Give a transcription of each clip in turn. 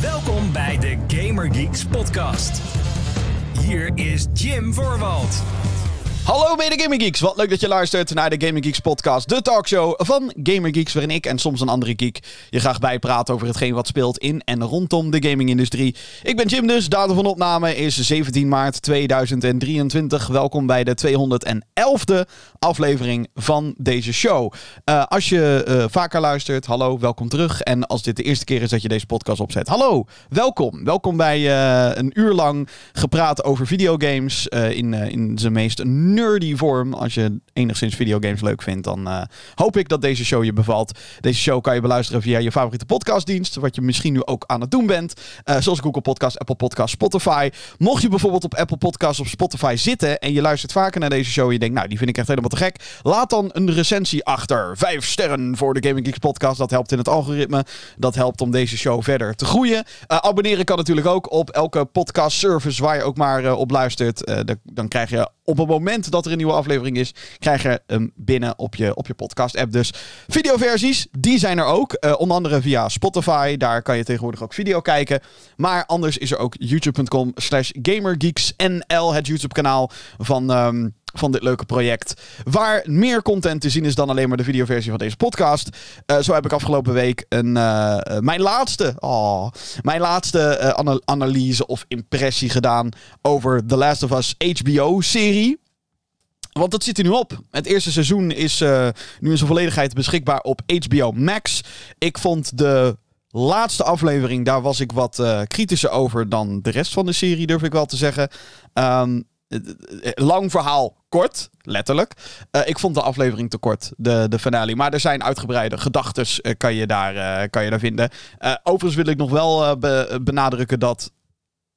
Welkom bij de Gamer Geeks Podcast. Hier is Jim Voorwald. Hallo mede Gaming Geeks. Wat leuk dat je luistert naar de Gaming Geeks podcast, de talkshow van Gamer Geeks, waarin ik en soms een andere geek je graag bijpraat over hetgeen wat speelt in en rondom de gamingindustrie. Ik ben Jim dus, datum van opname is 17 maart 2023. Welkom bij de 211e aflevering van deze show. Eh, als je eh, vaker luistert, hallo, welkom terug. En als dit de eerste keer is dat je deze podcast opzet, hallo, welkom. Welkom bij eh, een uur lang gepraat over videogames in, in zijn meest nerdy vorm. Als je enigszins videogames leuk vindt, dan eh, hoop ik dat deze show je bevalt. Deze show kan je beluisteren via je favoriete podcastdienst, wat je misschien nu ook aan het doen bent. Eh, zoals Google Podcast, Apple Podcast, Spotify. Mocht je bijvoorbeeld op Apple Podcast of Spotify zitten en je luistert vaker naar deze show en je denkt, nou, die vind ik echt helemaal te gek. Laat dan een recensie achter. Vijf sterren voor de Gaming Geeks podcast. Dat helpt in het algoritme. Dat helpt om deze show verder te groeien. Uh, abonneren kan natuurlijk ook op elke podcast service waar je ook maar op luistert. dan krijg je op het moment dat er een nieuwe aflevering is, krijg je hem binnen op je, op je podcast-app. Dus videoversies, die zijn er ook. Uh, onder andere via Spotify, daar kan je tegenwoordig ook video kijken. Maar anders is er ook youtube.com slash gamergeeksnl, het YouTube-kanaal van... Ehm, van dit leuke project. Waar meer content te zien is dan alleen maar de videoversie van deze podcast. Eh, zo heb ik afgelopen week een, eh, eh, mijn laatste, oh, mijn laatste analyse of impressie gedaan over The Last of Us HBO-serie. Want dat zit er nu op. Het eerste seizoen is nu in zijn volledigheid beschikbaar op HBO Max. Ik vond de laatste aflevering, daar was ik wat kritischer over dan de rest van de serie, durf ik wel te zeggen. Um, eh, eh, eh, lang verhaal, kort, letterlijk. ik vond de aflevering te kort, de, de finale. Maar er zijn uitgebreide gedachten, kan, je daar, kan je daar vinden. overigens wil ik nog wel benadrukken dat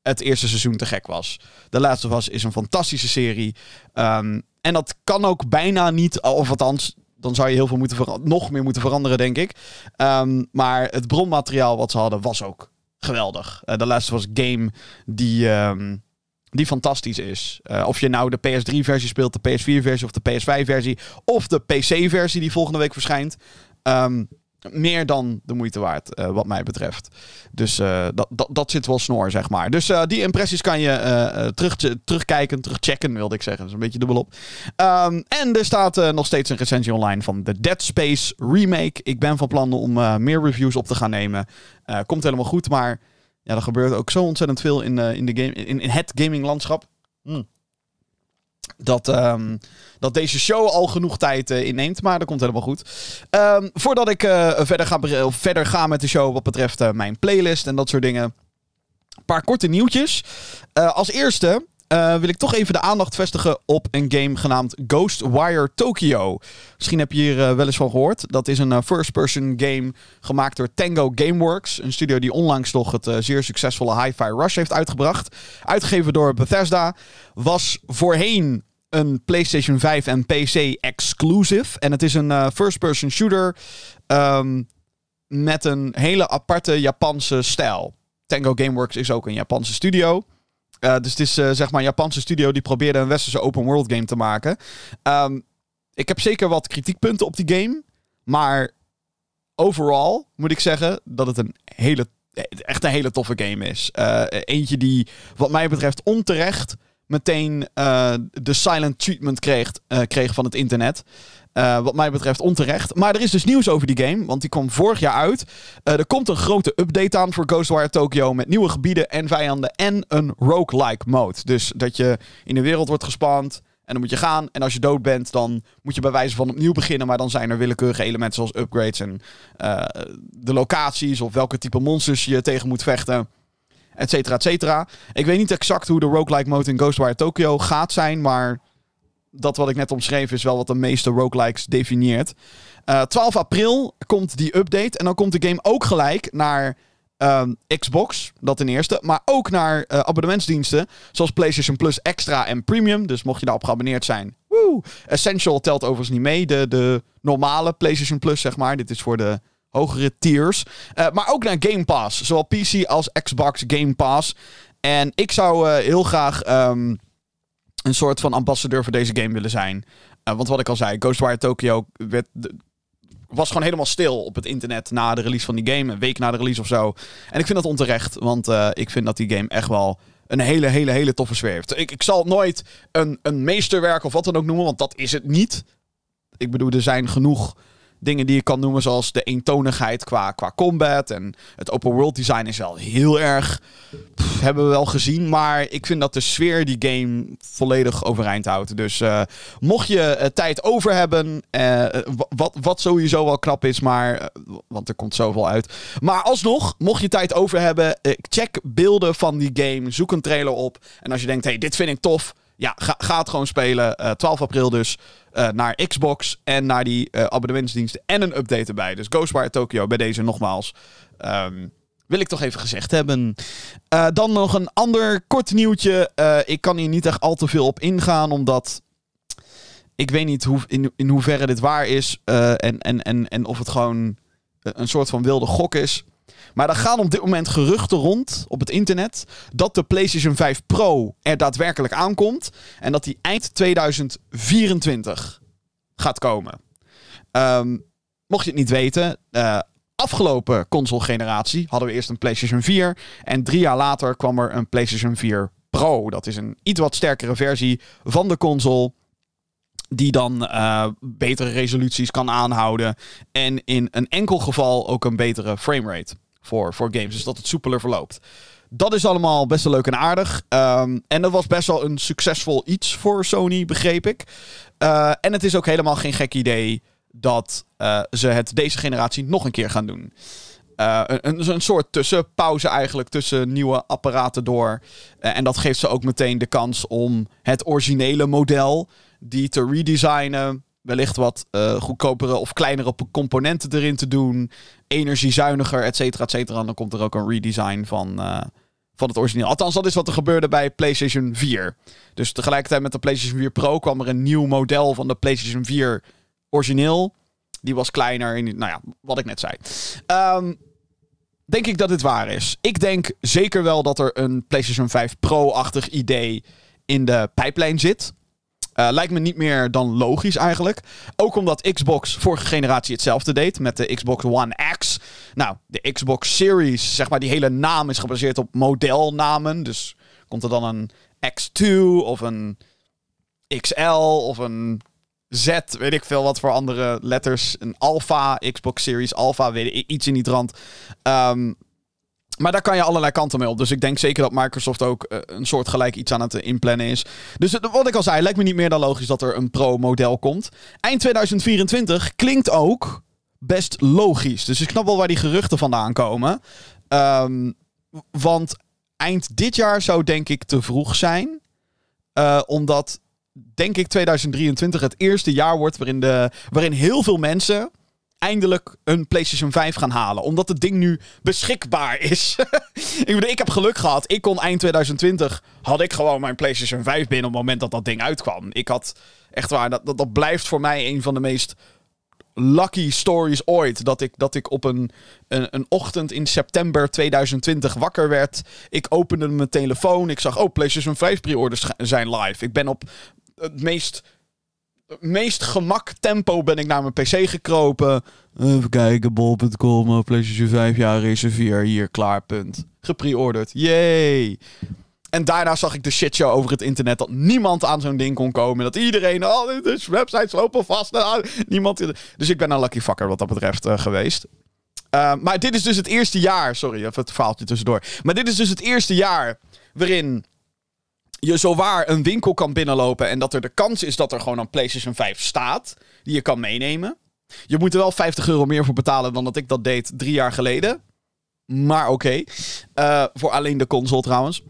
het eerste seizoen te gek was. De laatste was is een fantastische serie. Ehm, en dat kan ook bijna niet, of althans, dan zou je heel veel moeten nog meer moeten veranderen, denk ik. Ehm, maar het bronmateriaal wat ze hadden was ook geweldig. de laatste was Game, die. Ehm, die fantastisch is. Uh, of je nou de PS3-versie speelt, de PS4-versie of de PS5-versie. Of de PC-versie die volgende week verschijnt. Ehm, meer dan de moeite waard, eh, wat mij betreft. Dus eh, dat, dat, dat zit wel snor, zeg maar. Dus die impressies kan je terug, terugkijken, terugchecken, wilde ik zeggen. Dat is een beetje dubbelop. Um, en er staat nog steeds een recensie online van de Dead Space Remake. Ik ben van plan om meer reviews op te gaan nemen. komt helemaal goed, maar ja, er gebeurt ook zo ontzettend veel in, eh, in, de game, in, in het gaminglandschap. Mm. Dat, ehm, dat deze show al genoeg tijd eh, inneemt. Maar dat komt helemaal goed. Ehm, voordat ik eh, verder, ga, verder ga met de show wat betreft mijn playlist en dat soort dingen. Een paar korte nieuwtjes. als eerste eh, wil ik toch even de aandacht vestigen op een game genaamd Ghostwire Tokyo. Misschien heb je hier eh, wel eens van gehoord. Dat is een eh, first-person game gemaakt door Tango Gameworks. Een studio die onlangs nog het zeer succesvolle Hi-Fi Rush heeft uitgebracht. Uitgegeven door Bethesda. Was voorheen een PlayStation 5 en PC exclusive. En het is een first-person shooter ehm, met een hele aparte Japanse stijl. Tango Gameworks is ook een Japanse studio. Eh, dus het is eh, zeg maar een Japanse studio die probeerde een westerse open world game te maken. Ehm, ik heb zeker wat kritiekpunten op die game. Maar overal moet ik zeggen dat het een hele, eh, echt een hele toffe game is. eentje die, wat mij betreft, onterecht meteen de silent treatment kreeg, kreeg van het internet. Eh, wat mij betreft onterecht. Maar er is dus nieuws over die game, want die kwam vorig jaar uit. Eh, er komt een grote update aan voor Ghostwire Tokyo met nieuwe gebieden en vijanden en een roguelike mode. Dus dat je in een wereld wordt gespand en dan moet je gaan. En als je dood bent, dan moet je bij wijze van opnieuw beginnen. Maar dan zijn er willekeurige elementen zoals upgrades en eh, de locaties of welke type monsters je tegen moet vechten etcetera, etcetera. Ik weet niet exact hoe de roguelike mode in Ghostwire Tokyo gaat zijn, maar dat wat ik net omschreef is wel wat de meeste roguelikes definieert. 12 eh, april komt die update. En dan komt de game ook gelijk naar ehm, Xbox, dat ten eerste. Maar ook naar eh, abonnementsdiensten zoals PlayStation Plus Extra en Premium. Dus mocht je daarop geabonneerd zijn. Woe! Essential telt overigens niet mee. De, de normale PlayStation Plus, zeg maar. Dit is voor de hogere tiers. Eh, maar ook naar Game Pass. Zowel PC als Xbox Game Pass. En ik zou heel graag... Ehm, een soort van ambassadeur voor deze game willen zijn. Eh, want wat ik al zei, Ghostwire Tokyo was gewoon helemaal stil op het internet na de release van die game. Een week na de release of zo. En ik vind dat onterecht, want eh, ik vind dat die game echt wel een hele, hele, hele toffe sfeer heeft. Ik, ik zal het nooit een, een meesterwerk of wat dan ook noemen, want dat is het niet. Ik bedoel, er zijn genoeg dingen die je kan noemen zoals de eentonigheid qua, qua combat. En het open world design is wel heel erg, hebben we wel gezien. Maar ik vind dat de sfeer die game volledig overeind houdt. Dus eh, mocht je eh, tijd over hebben, eh, wat, wat sowieso wel knap is, maar, want er komt zoveel uit. Maar alsnog, mocht je tijd over hebben, check beelden van die game, zoek een trailer op. En als je denkt, hey, dit vind ik tof ja, ga, het gewoon spelen. 12 eh, april dus. Eh, naar Xbox en naar die uh, eh, abonnementsdiensten. En een update erbij. Dus Ghostwire Tokyo bij deze nogmaals. Ehm, wil ik toch even gezegd hebben. dan nog een ander kort nieuwtje. ik kan hier niet echt al te veel op ingaan, omdat ik weet niet hoe, in, in hoeverre dit waar is. en, en, en, en of het gewoon een soort van wilde gok is. Maar er gaan op dit moment geruchten rond op het internet dat de PlayStation 5 Pro er daadwerkelijk aankomt en dat die eind 2024 gaat komen. Ehm, mocht je het niet weten, uh, afgelopen console-generatie hadden we eerst een PlayStation 4 en drie jaar later kwam er een PlayStation 4 Pro. Dat is een iets wat sterkere versie van de console die dan eh, betere resoluties kan aanhouden. En in een enkel geval ook een betere framerate voor, voor games. Dus dat het soepeler verloopt. Dat is allemaal best wel leuk en aardig. Ehm, en dat was best wel een succesvol iets voor Sony, begreep ik. Eh, en het is ook helemaal geen gek idee dat eh, ze het deze generatie nog een keer gaan doen. Eh, een, een, soort tussenpauze eigenlijk tussen nieuwe apparaten door. en dat geeft ze ook meteen de kans om het originele model, die te redesignen wellicht wat eh, goedkopere of kleinere componenten erin te doen. Energiezuiniger, et cetera, et cetera. En dan komt er ook een redesign van, eh, van het origineel. Althans, dat is wat er gebeurde bij PlayStation 4. Dus tegelijkertijd met de PlayStation 4 Pro kwam er een nieuw model van de PlayStation 4 origineel. Die was kleiner. En, nou ja, wat ik net zei. Ehm, denk ik dat dit waar is. Ik denk zeker wel dat er een PlayStation 5 Pro-achtig idee in de pijplijn zit. Eh, lijkt me niet meer dan logisch eigenlijk. Ook omdat Xbox vorige generatie hetzelfde deed met de Xbox One X. Nou, de Xbox Series, zeg maar, die hele naam is gebaseerd op modelnamen. Dus komt er dan een X2 of een XL of een Z, weet ik veel wat voor andere letters. Een Alpha, Xbox Series Alpha, weet ik, iets in die trant. Ehm, maar daar kan je allerlei kanten mee op. Dus ik denk zeker dat Microsoft ook eh, een soort gelijk iets aan het eh, inplannen is. Dus wat ik al zei, lijkt me niet meer dan logisch dat er een pro-model komt. Eind 2024 klinkt ook best logisch. Dus ik snap wel waar die geruchten vandaan komen. Ehm, want eind dit jaar zou denk ik te vroeg zijn. Eh, omdat denk ik 2023 het eerste jaar wordt waarin, de, waarin heel veel mensen eindelijk een PlayStation 5 gaan halen. Omdat het ding nu beschikbaar is. ik bedoel, ik heb geluk gehad. Ik kon eind 2020 had ik gewoon mijn PlayStation 5 binnen op het moment dat dat ding uitkwam. Ik had echt waar, dat, dat, blijft voor mij een van de meest lucky stories ooit. Dat ik, dat ik op een, een, ochtend in september 2020 wakker werd. Ik opende mijn telefoon. Ik zag, oh, PlayStation 5 pre-orders zijn live. Ik ben op het meest meest gemak tempo ben ik naar mijn PC gekropen. Even kijken, bol.com, PlayStation 5 jaar reserveer. Hier, klaar, punt. Gepreorderd. Yay! En daarna zag ik de shitshow over het internet. Dat niemand aan zo'n ding kon komen. Dat iedereen. al oh, de websites lopen vast. Nou, niemand. Dus ik ben een lucky fucker wat dat betreft eh, geweest. Eh, maar dit is dus het eerste jaar. Sorry, even het je tussendoor. Maar dit is dus het eerste jaar. waarin je zowaar een winkel kan binnenlopen en dat er de kans is dat er gewoon een PlayStation 5 staat die je kan meenemen. Je moet er wel 50 euro meer voor betalen dan dat ik dat deed drie jaar geleden. Maar oké. Eh, voor alleen de console trouwens.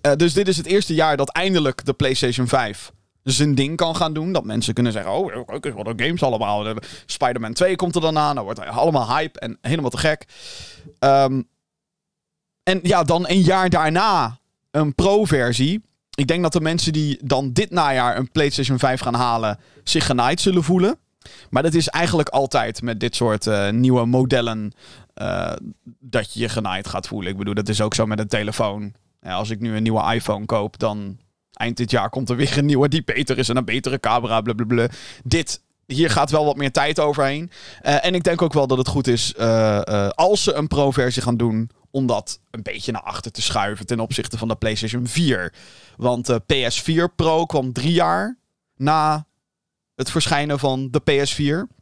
Eh, dus dit is het eerste jaar dat eindelijk de PlayStation 5 zijn ding kan gaan doen. Dat mensen kunnen zeggen: Oh, leuk is wat games allemaal. Eh, Spider-Man 2 komt er dan aan. Dan wordt allemaal hype en helemaal te gek. Ehm, en ja, dan een jaar daarna een pro-versie ik denk dat de mensen die dan dit najaar een PlayStation 5 gaan halen, zich genaaid zullen voelen. Maar dat is eigenlijk altijd met dit soort eh, nieuwe modellen eh, dat je je genaaid gaat voelen. Ik bedoel, dat is ook zo met een telefoon. Ja, als ik nu een nieuwe iPhone koop, dan eind dit jaar komt er weer een nieuwe die beter is en een betere camera, blablabla. Dit, hier gaat wel wat meer tijd overheen. Eh, en ik denk ook wel dat het goed is als ze een pro-versie gaan doen, om dat een beetje naar achter te schuiven ten opzichte van de PlayStation 4. Want de eh, PS4 Pro kwam drie jaar na het verschijnen van de PS4.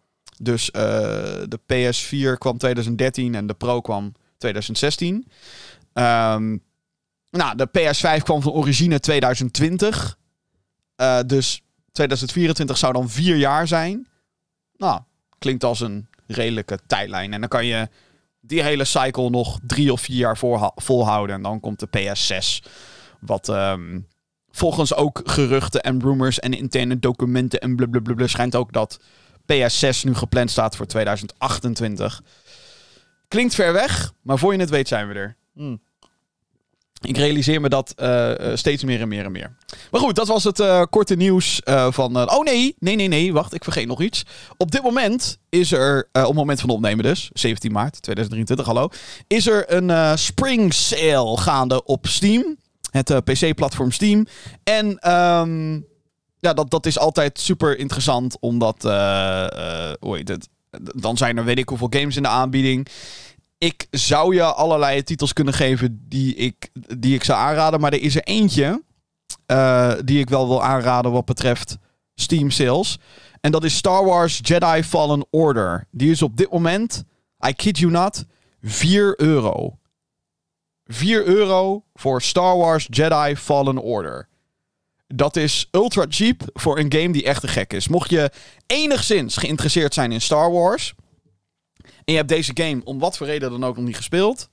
Dus eh, de PS4 kwam 2013 en de Pro kwam 2016. Ehm, nou, de PS5 kwam van origine 2020. Eh, dus 2024 zou dan vier jaar zijn. Nou, klinkt als een redelijke tijdlijn. En dan kan je die hele cycle nog drie of vier jaar volhouden. En dan komt de PS6. Wat ehm, volgens ook geruchten en rumors en interne documenten en blablabla schijnt ook dat PS6 nu gepland staat voor 2028. Klinkt ver weg, maar voor je het weet zijn we er. Hmm. Ik realiseer me dat eh, eh, steeds meer en meer en meer. Maar goed, dat was het eh, korte nieuws van. oh nee, nee, nee, nee, wacht, ik vergeet nog iets. Op dit moment is er, op het moment van opnemen dus, 17 maart 2023, hallo. Is er een spring sale gaande op Steam, het PC-platform Steam. En ehm, ja, dat, dat is altijd super interessant, omdat. hoe het? Dan zijn er weet ik hoeveel games in de aanbieding ik zou je allerlei titels kunnen geven die ik, die ik zou aanraden. Maar er is er eentje eh, die ik wel wil aanraden wat betreft Steam sales. En dat is Star Wars Jedi Fallen Order. Die is op dit moment, I kid you not, 4 euro. 4 euro voor Star Wars Jedi Fallen Order. Dat is ultra cheap voor een game die echt een gek is. Mocht je enigszins geïnteresseerd zijn in Star Wars, en je hebt deze game om wat voor reden dan ook nog niet gespeeld.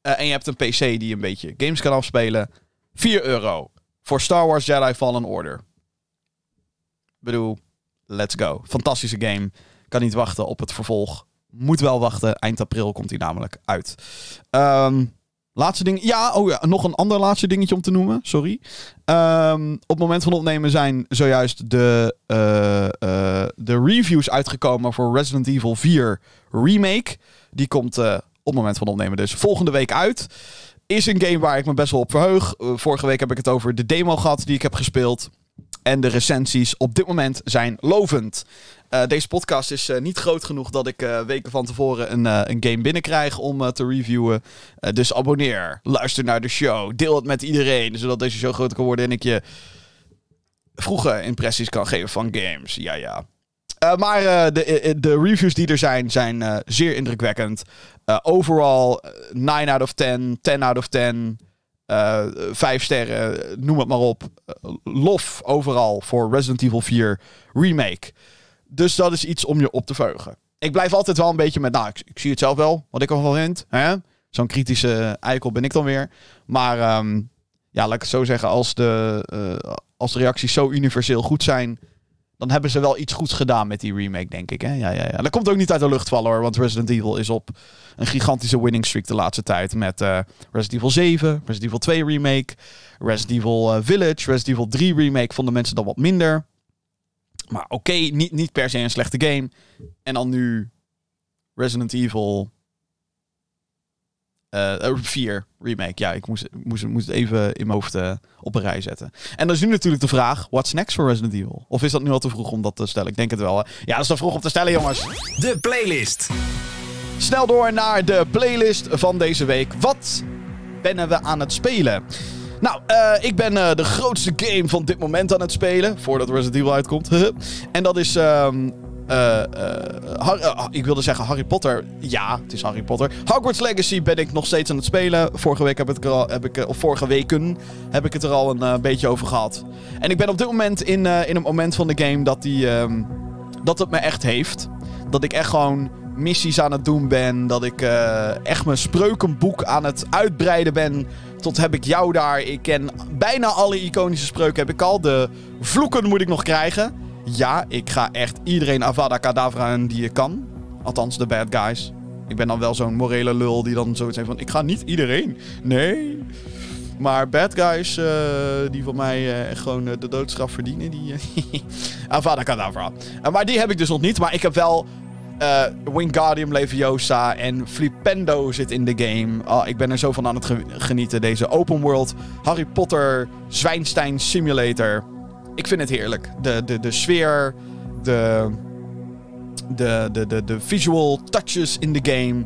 Eh, en je hebt een PC die een beetje games kan afspelen. 4 euro voor Star Wars Jedi Fallen Order. Ik bedoel, let's go. Fantastische game. Kan niet wachten op het vervolg. Moet wel wachten. Eind april komt hij namelijk uit. Um, Laatste ding. Ja, oh ja, nog een ander laatste dingetje om te noemen. Sorry. Ehm, op het moment van opnemen zijn zojuist de, eh, eh, de reviews uitgekomen voor Resident Evil 4 Remake. Die komt eh, op het moment van opnemen dus volgende week uit. Is een game waar ik me best wel op verheug. vorige week heb ik het over de demo gehad die ik heb gespeeld. En de recensies op dit moment zijn lovend. Eh, deze podcast is eh, niet groot genoeg dat ik eh, weken van tevoren een, een game binnenkrijg om te reviewen. dus abonneer, luister naar de show, deel het met iedereen, zodat deze show groter kan worden en ik je vroege impressies kan geven van games. Ja, ja. maar de, de reviews die er zijn, zijn zeer indrukwekkend. overall, 9 out of 10, 10 out of 10. Uh, vijf sterren, noem het maar op. lof overal voor Resident Evil 4 Remake. Dus dat is iets om je op te veugen. Ik blijf altijd wel een beetje met, nou, ik, zie het zelf wel, wat ik al wel vind. Zo'n kritische eikel ben ik dan weer. Maar ehm, ja, laat ik het zo zeggen, als de, eh, als de reacties zo universeel goed zijn, dan hebben ze wel iets goeds gedaan met die remake, denk ik. Hè? Ja, ja, ja. Dat komt ook niet uit de lucht vallen hoor, want Resident Evil is op een gigantische winning streak de laatste tijd. Met eh, Resident Evil 7, Resident Evil 2 remake, Resident Evil eh, Village, Resident Evil 3 remake vonden mensen dan wat minder maar oké, niet, niet per se een slechte game. En dan nu Resident Evil uh, eh, 4 eh, remake. Ja, ik moest, moest, moest het even in mijn hoofd eh, op een rij zetten. En dan is nu natuurlijk de vraag: what's next voor Resident Evil? Of is dat nu al te vroeg om dat te stellen? Ik denk het wel. Ja, dat is te vroeg om te stellen, jongens. De playlist. Snel door naar de playlist van deze week. Wat benen we aan het spelen? Nou, eh, ik ben eh, de grootste game van dit moment aan het spelen. Voordat Resident Evil uitkomt. en dat is. Ehm, eh, ik wilde zeggen Harry Potter. Ja, het is Harry Potter. Hogwarts Legacy ben ik nog steeds aan het spelen. Vorige week heb, ik al, heb ik, of vorige weken heb ik het er al een beetje over gehad. En ik ben op dit moment in, in een moment van de game dat, die, ehm, dat het me echt heeft. Dat ik echt gewoon missies aan het doen ben. Dat ik echt mijn spreukenboek aan het uitbreiden ben tot heb ik jou daar. Ik ken bijna alle iconische spreuken heb ik al. De vloeken moet ik nog krijgen. Ja, ik ga echt iedereen Avada Kedavra die je kan. Althans, de bad guys. Ik ben dan wel zo'n morele lul die dan zoiets heeft van... Ik ga niet iedereen. Nee. Maar bad guys eh, die van mij eh, gewoon eh, de doodstraf verdienen, die... Avada Kedavra. maar die heb ik dus nog niet. Maar ik heb wel uh, Wingardium Leviosa en Flipendo zit in de game. Oh, ik ben er zo van aan het genieten. Deze open world Harry Potter Zwijnstein Simulator. Ik vind het heerlijk. De, de, de sfeer, de, de, de, de, de visual touches in de game.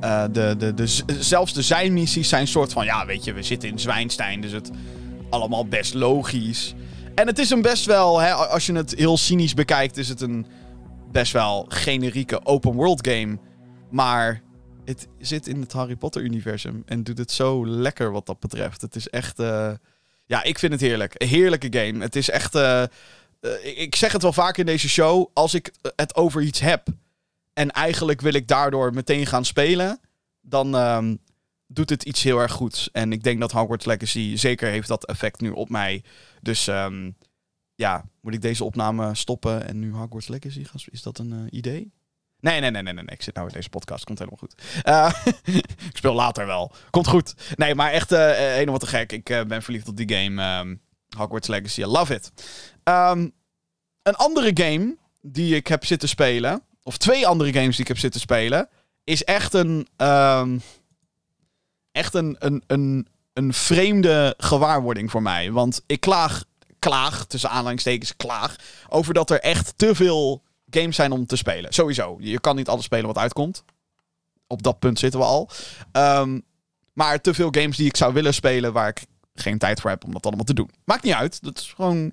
Eh, de, de, de, zelfs de zijmissies zijn een soort van... Ja, weet je, we zitten in Zwijnstein, dus het allemaal best logisch. En het is een best wel... Hè, als je het heel cynisch bekijkt, is het een best wel generieke open world game. Maar het zit in het Harry Potter universum en doet het zo lekker wat dat betreft. Het is echt, eh, ja, ik vind het heerlijk. Een heerlijke game. Het is echt, eh, eh, ik zeg het wel vaak in deze show, als ik het over iets heb en eigenlijk wil ik daardoor meteen gaan spelen, dan ehm, doet het iets heel erg goeds. En ik denk dat Hogwarts Legacy zeker heeft dat effect nu op mij. Dus um, ja, moet ik deze opname stoppen en nu Hogwarts Legacy Is dat een eh, idee? Nee, nee, nee, nee, nee, Ik zit nou in deze podcast. Komt helemaal goed. Eh, ik speel later wel. Komt goed. Nee, maar echt uh, helemaal te gek. Ik ben verliefd op die game. Ehm, Hogwarts Legacy. I love it. Ehm, een andere game die ik heb zitten spelen. Of twee andere games die ik heb zitten spelen. Is echt een. Ehm, echt een, een, een, een vreemde gewaarwording voor mij. Want ik klaag klaag, tussen aanhalingstekens klaag, over dat er echt te veel games zijn om te spelen. Sowieso, je kan niet alles spelen wat uitkomt. Op dat punt zitten we al. Ehm, maar te veel games die ik zou willen spelen waar ik geen tijd voor heb om dat allemaal te doen. Maakt niet uit, dat is gewoon...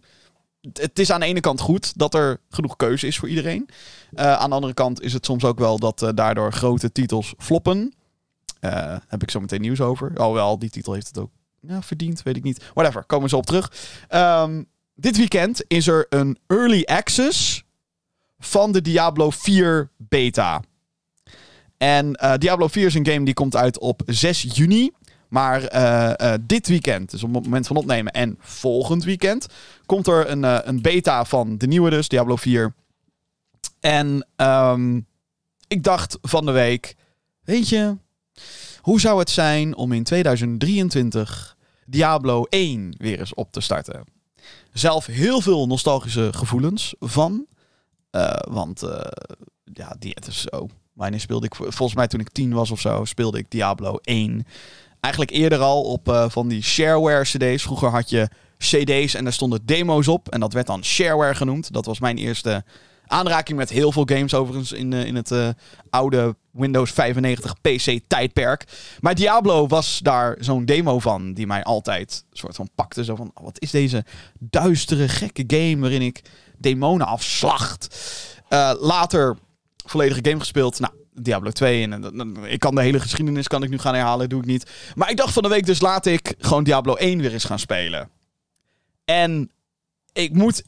Het is aan de ene kant goed dat er genoeg keuze is voor iedereen. Eh, aan de andere kant is het soms ook wel dat eh, daardoor grote titels floppen. Eh, heb ik zo meteen nieuws over. Alhoewel, oh, die titel heeft het ook nou, verdiend, weet ik niet. Whatever, komen ze op terug. Ehm, dit weekend is er een early access van de Diablo 4 beta. En eh, Diablo 4 is een game die komt uit op 6 juni. Maar eh, eh, dit weekend, dus op het moment van opnemen en volgend weekend, komt er een, een beta van de nieuwe dus, Diablo 4. En ehm, ik dacht van de week, weet je, hoe zou het zijn om in 2023 Diablo 1 weer eens op te starten. Zelf heel veel nostalgische gevoelens van. Eh, want eh, ja, die, het is zo. Oh, wanneer speelde ik, volgens mij toen ik tien was of zo, speelde ik Diablo 1. Eigenlijk eerder al op eh, van die shareware CD's. Vroeger had je CD's en daar stonden demo's op. En dat werd dan shareware genoemd. Dat was mijn eerste Aanraking met heel veel games overigens in, eh, in het eh, oude Windows 95 PC-tijdperk. Maar Diablo was daar zo'n demo van die mij altijd soort van pakte. Zo van, oh, wat is deze duistere, gekke game waarin ik demonen afslacht. Eh, later volledige game gespeeld. Nou, Diablo 2. En, ik kan de hele geschiedenis kan ik nu gaan herhalen, doe ik niet. Maar ik dacht van de week dus laat ik gewoon Diablo 1 weer eens gaan spelen. En ik moet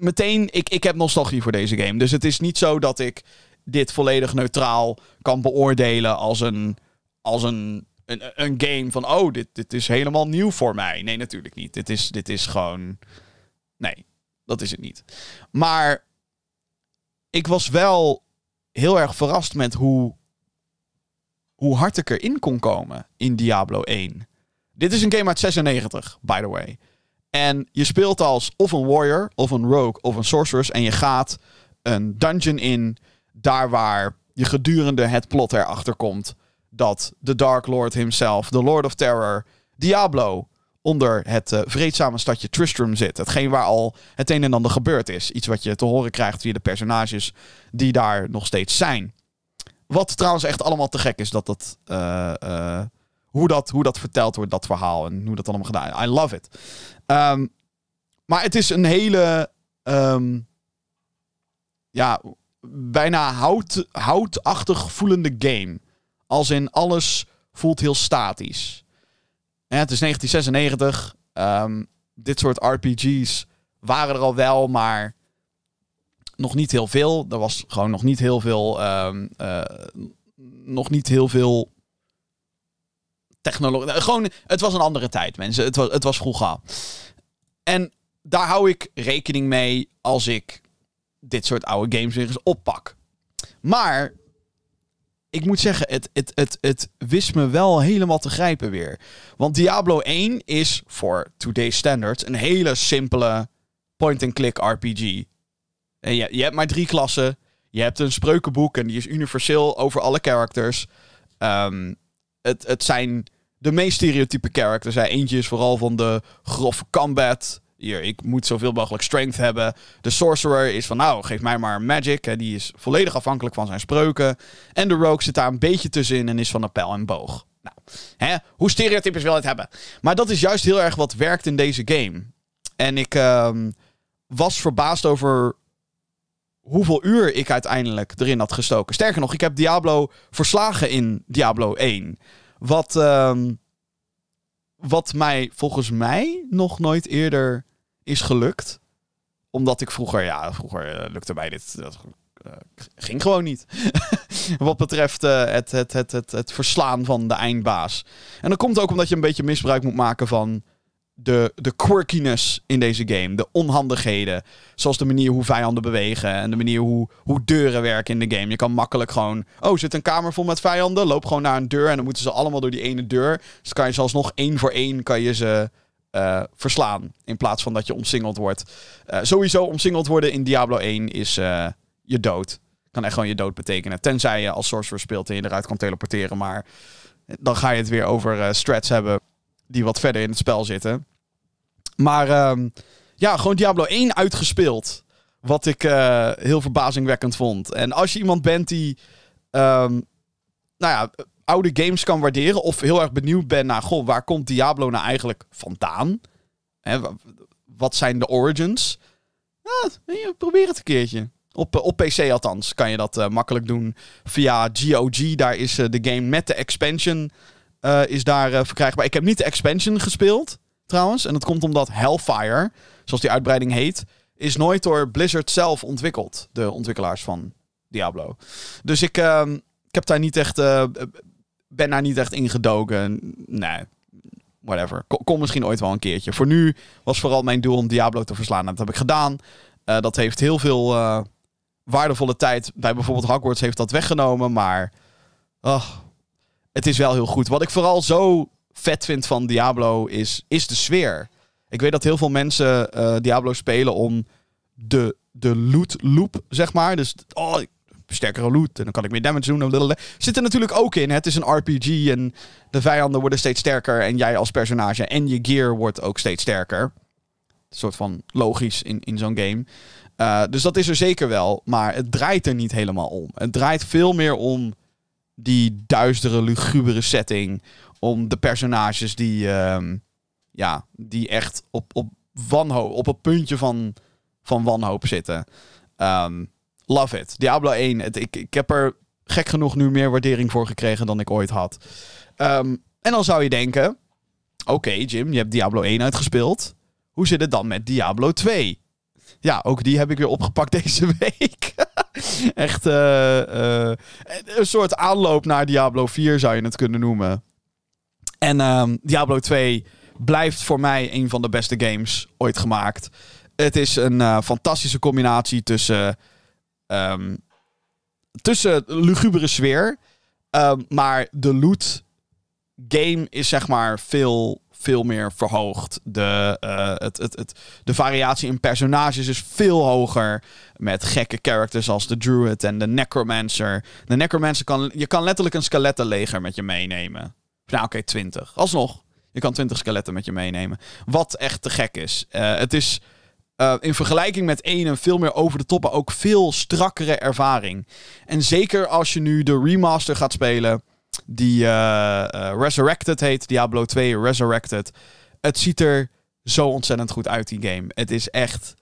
meteen, ik, ik heb nostalgie voor deze game. Dus het is niet zo dat ik dit volledig neutraal kan beoordelen als een, als een, een, een game van, oh, dit, dit is helemaal nieuw voor mij. Nee, natuurlijk niet. Dit is, dit is gewoon. Nee, dat is het niet. Maar ik was wel heel erg verrast met hoe, hoe hard ik erin kon komen in Diablo 1. Dit is een game uit 96, by the way. En je speelt als of een warrior, of een rogue, of een sorceress. En je gaat een dungeon in, daar waar je gedurende het plot erachter komt dat de Dark Lord himself, de Lord of Terror, Diablo, onder het eh, vreedzame stadje Tristram zit. Hetgeen waar al het een en ander gebeurd is. Iets wat je te horen krijgt via de personages die daar nog steeds zijn. Wat trouwens echt allemaal te gek is dat dat. Eh, eh, hoe dat, hoe dat verteld wordt, dat verhaal. En hoe dat allemaal gedaan I love it. Ehm, maar het is een hele... Ehm, ja, bijna hout, houtachtig voelende game. Als in alles voelt heel statisch. het is 1996. Ehm, dit soort RPG's waren er al wel, maar nog niet heel veel. Er was gewoon nog niet heel veel. Eh, nog niet heel veel technologie. Nou, gewoon, het was een andere tijd, mensen. Het was, het was vroeger. En daar hou ik rekening mee als ik dit soort oude games weer eens oppak. Maar ik moet zeggen, het, het, het, het wist me wel helemaal te grijpen weer. Want Diablo 1 is voor today's standards een hele simpele point-and-click RPG. En je, je hebt maar drie klassen. Je hebt een spreukenboek en die is universeel over alle characters. Um, het, het zijn de meest stereotype characters. Hè. Eentje is vooral van de grove combat. Hier, ik moet zoveel mogelijk strength hebben. De sorcerer is van, nou, geef mij maar magic. Hè. Die is volledig afhankelijk van zijn spreuken. En de rogue zit daar een beetje tussenin en is van een pijl en boog. Nou, hè, hoe stereotypisch wil het hebben? Maar dat is juist heel erg wat werkt in deze game. En ik ehm, was verbaasd over hoeveel uur ik uiteindelijk erin had gestoken. Sterker nog, ik heb Diablo verslagen in Diablo 1. Wat, wat mij volgens mij nog nooit eerder is gelukt. Omdat ik vroeger, ja, vroeger lukte mij dit. Dat ging gewoon niet. wat betreft het, het, het, het, het verslaan van de eindbaas. En dat komt ook omdat je een beetje misbruik moet maken van de, de quirkiness in deze game. De onhandigheden. Zoals de manier hoe vijanden bewegen. En de manier hoe, hoe deuren werken in de game. Je kan makkelijk gewoon. Oh, zit een kamer vol met vijanden. Loop gewoon naar een deur. En dan moeten ze allemaal door die ene deur. Dus dan kan je zelfs nog één voor één kan je ze. Eh, verslaan. In plaats van dat je omsingeld wordt. Eh, sowieso omsingeld worden in Diablo 1 is eh, je dood. Kan echt gewoon je dood betekenen. Tenzij je als sorcerer speelt en je eruit kan teleporteren. Maar dan ga je het weer over strats hebben die wat verder in het spel zitten. Maar ehm, ja, gewoon Diablo 1 uitgespeeld. Wat ik eh, heel verbazingwekkend vond. En als je iemand bent die ehm, nou ja, oude games kan waarderen. Of heel erg benieuwd bent naar, goh, waar komt Diablo nou eigenlijk vandaan? Hè, wat zijn de origins? Nou, probeer het een keertje. Op, eh, op PC althans kan je dat eh, makkelijk doen via GOG. Daar is de game met de expansion is daar, verkrijgbaar. Ik heb niet de expansion gespeeld trouwens. En dat komt omdat Hellfire, zoals die uitbreiding heet, is nooit door Blizzard zelf ontwikkeld. De ontwikkelaars van Diablo. Dus ik, ehm, ik heb daar niet echt, uh, ben daar niet echt ingedoken. Nee, whatever. Kom, misschien ooit wel een keertje. Voor nu was vooral mijn doel om Diablo te verslaan. en Dat heb ik gedaan. Eh, dat heeft heel veel eh, waardevolle tijd. Bij bijvoorbeeld Hogwarts heeft dat weggenomen. Maar oh, het is wel heel goed. Wat ik vooral zo vet vind van Diablo is, is de sfeer. Ik weet dat heel veel mensen eh, Diablo spelen om de, de loot loop, zeg maar. Dus, oh, sterkere loot en dan kan ik meer damage doen. Zit er natuurlijk ook in. Het is een RPG en de vijanden worden steeds sterker. En jij als personage en je gear wordt ook steeds sterker. Een soort van logisch in, in zo'n game. Eh, dus dat is er zeker wel, maar het draait er niet helemaal om. Het draait veel meer om die duistere, lugubere setting om de personages die, ehm, ja, die echt op, op wanhoop, op het puntje van, van wanhoop zitten. Ehm, love it. Diablo 1. ik, ik heb er gek genoeg nu meer waardering voor gekregen dan ik ooit had. Ehm, en dan zou je denken: oké, Jim, je hebt Diablo 1 uitgespeeld. Hoe zit het dan met Diablo 2? Ja, ook die heb ik weer opgepakt deze week. Echt eh, eh, een soort aanloop naar Diablo 4 zou je het kunnen noemen. En ehm, Diablo 2 blijft voor mij een van de beste games ooit gemaakt. Het is een eh, fantastische combinatie tussen, ehm, tussen lugubere sfeer, ehm, maar de loot game is zeg maar veel, veel meer verhoogd. De, eh, het, het, het, de variatie in personages is veel hoger. Met gekke characters als de Druid en de Necromancer. De Necromancer kan, je kan letterlijk een skelettenleger met je meenemen. Nou, oké, 20. Alsnog. Je kan 20 skeletten met je meenemen. Wat echt te gek is. Eh, het is eh, in vergelijking met één een veel meer over de toppen ook veel strakkere ervaring. En zeker als je nu de remaster gaat spelen, die eh, Resurrected heet, Diablo 2 Resurrected. Het ziet er zo ontzettend goed uit, die game. Het is echt.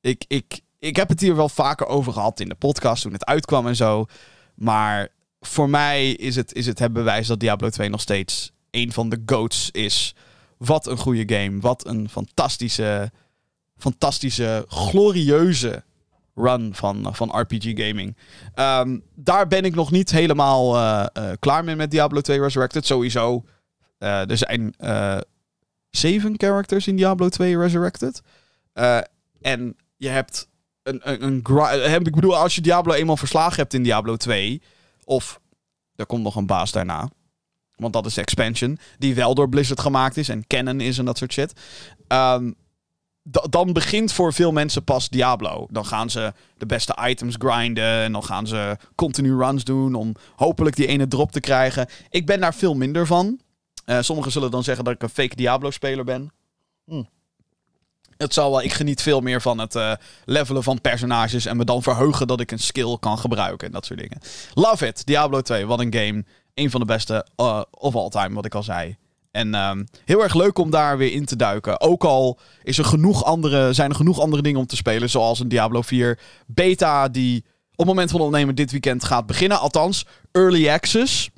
Ik, ik, ik heb het hier wel vaker over gehad in de podcast toen het uitkwam en zo. Maar voor mij is het, is het het bewijs dat Diablo 2 nog steeds een van de goats is. Wat een goede game. Wat een fantastische, fantastische, glorieuze run van, eh, van RPG gaming. Ehm, daar ben ik nog niet helemaal eh, eh, klaar mee met Diablo 2 Resurrected. Sowieso. er zijn zeven characters in Diablo 2 Resurrected. en je hebt een, een, een, Ik bedoel, als je Diablo eenmaal verslagen hebt in Diablo 2 of er komt nog een baas daarna. Want dat is de expansion. Die wel door Blizzard gemaakt is. En Canon is en dat soort shit. Ehm, dan begint voor veel mensen pas Diablo. Dan gaan ze de beste items grinden. En dan gaan ze continu runs doen. Om hopelijk die ene drop te krijgen. Ik ben daar veel minder van. Eh, sommigen zullen dan zeggen dat ik een fake Diablo-speler ben. Hm. Het zal wel, ik geniet veel meer van het eh, levelen van personages en me dan verheugen dat ik een skill kan gebruiken en dat soort dingen. Love it, Diablo 2, wat een game. Een van de beste eh, of all time, wat ik al zei. En ehm, heel erg leuk om daar weer in te duiken. Ook al is er genoeg andere, zijn er genoeg andere dingen om te spelen, zoals een Diablo 4 beta die op het moment van opnemen dit weekend gaat beginnen. Althans, early access.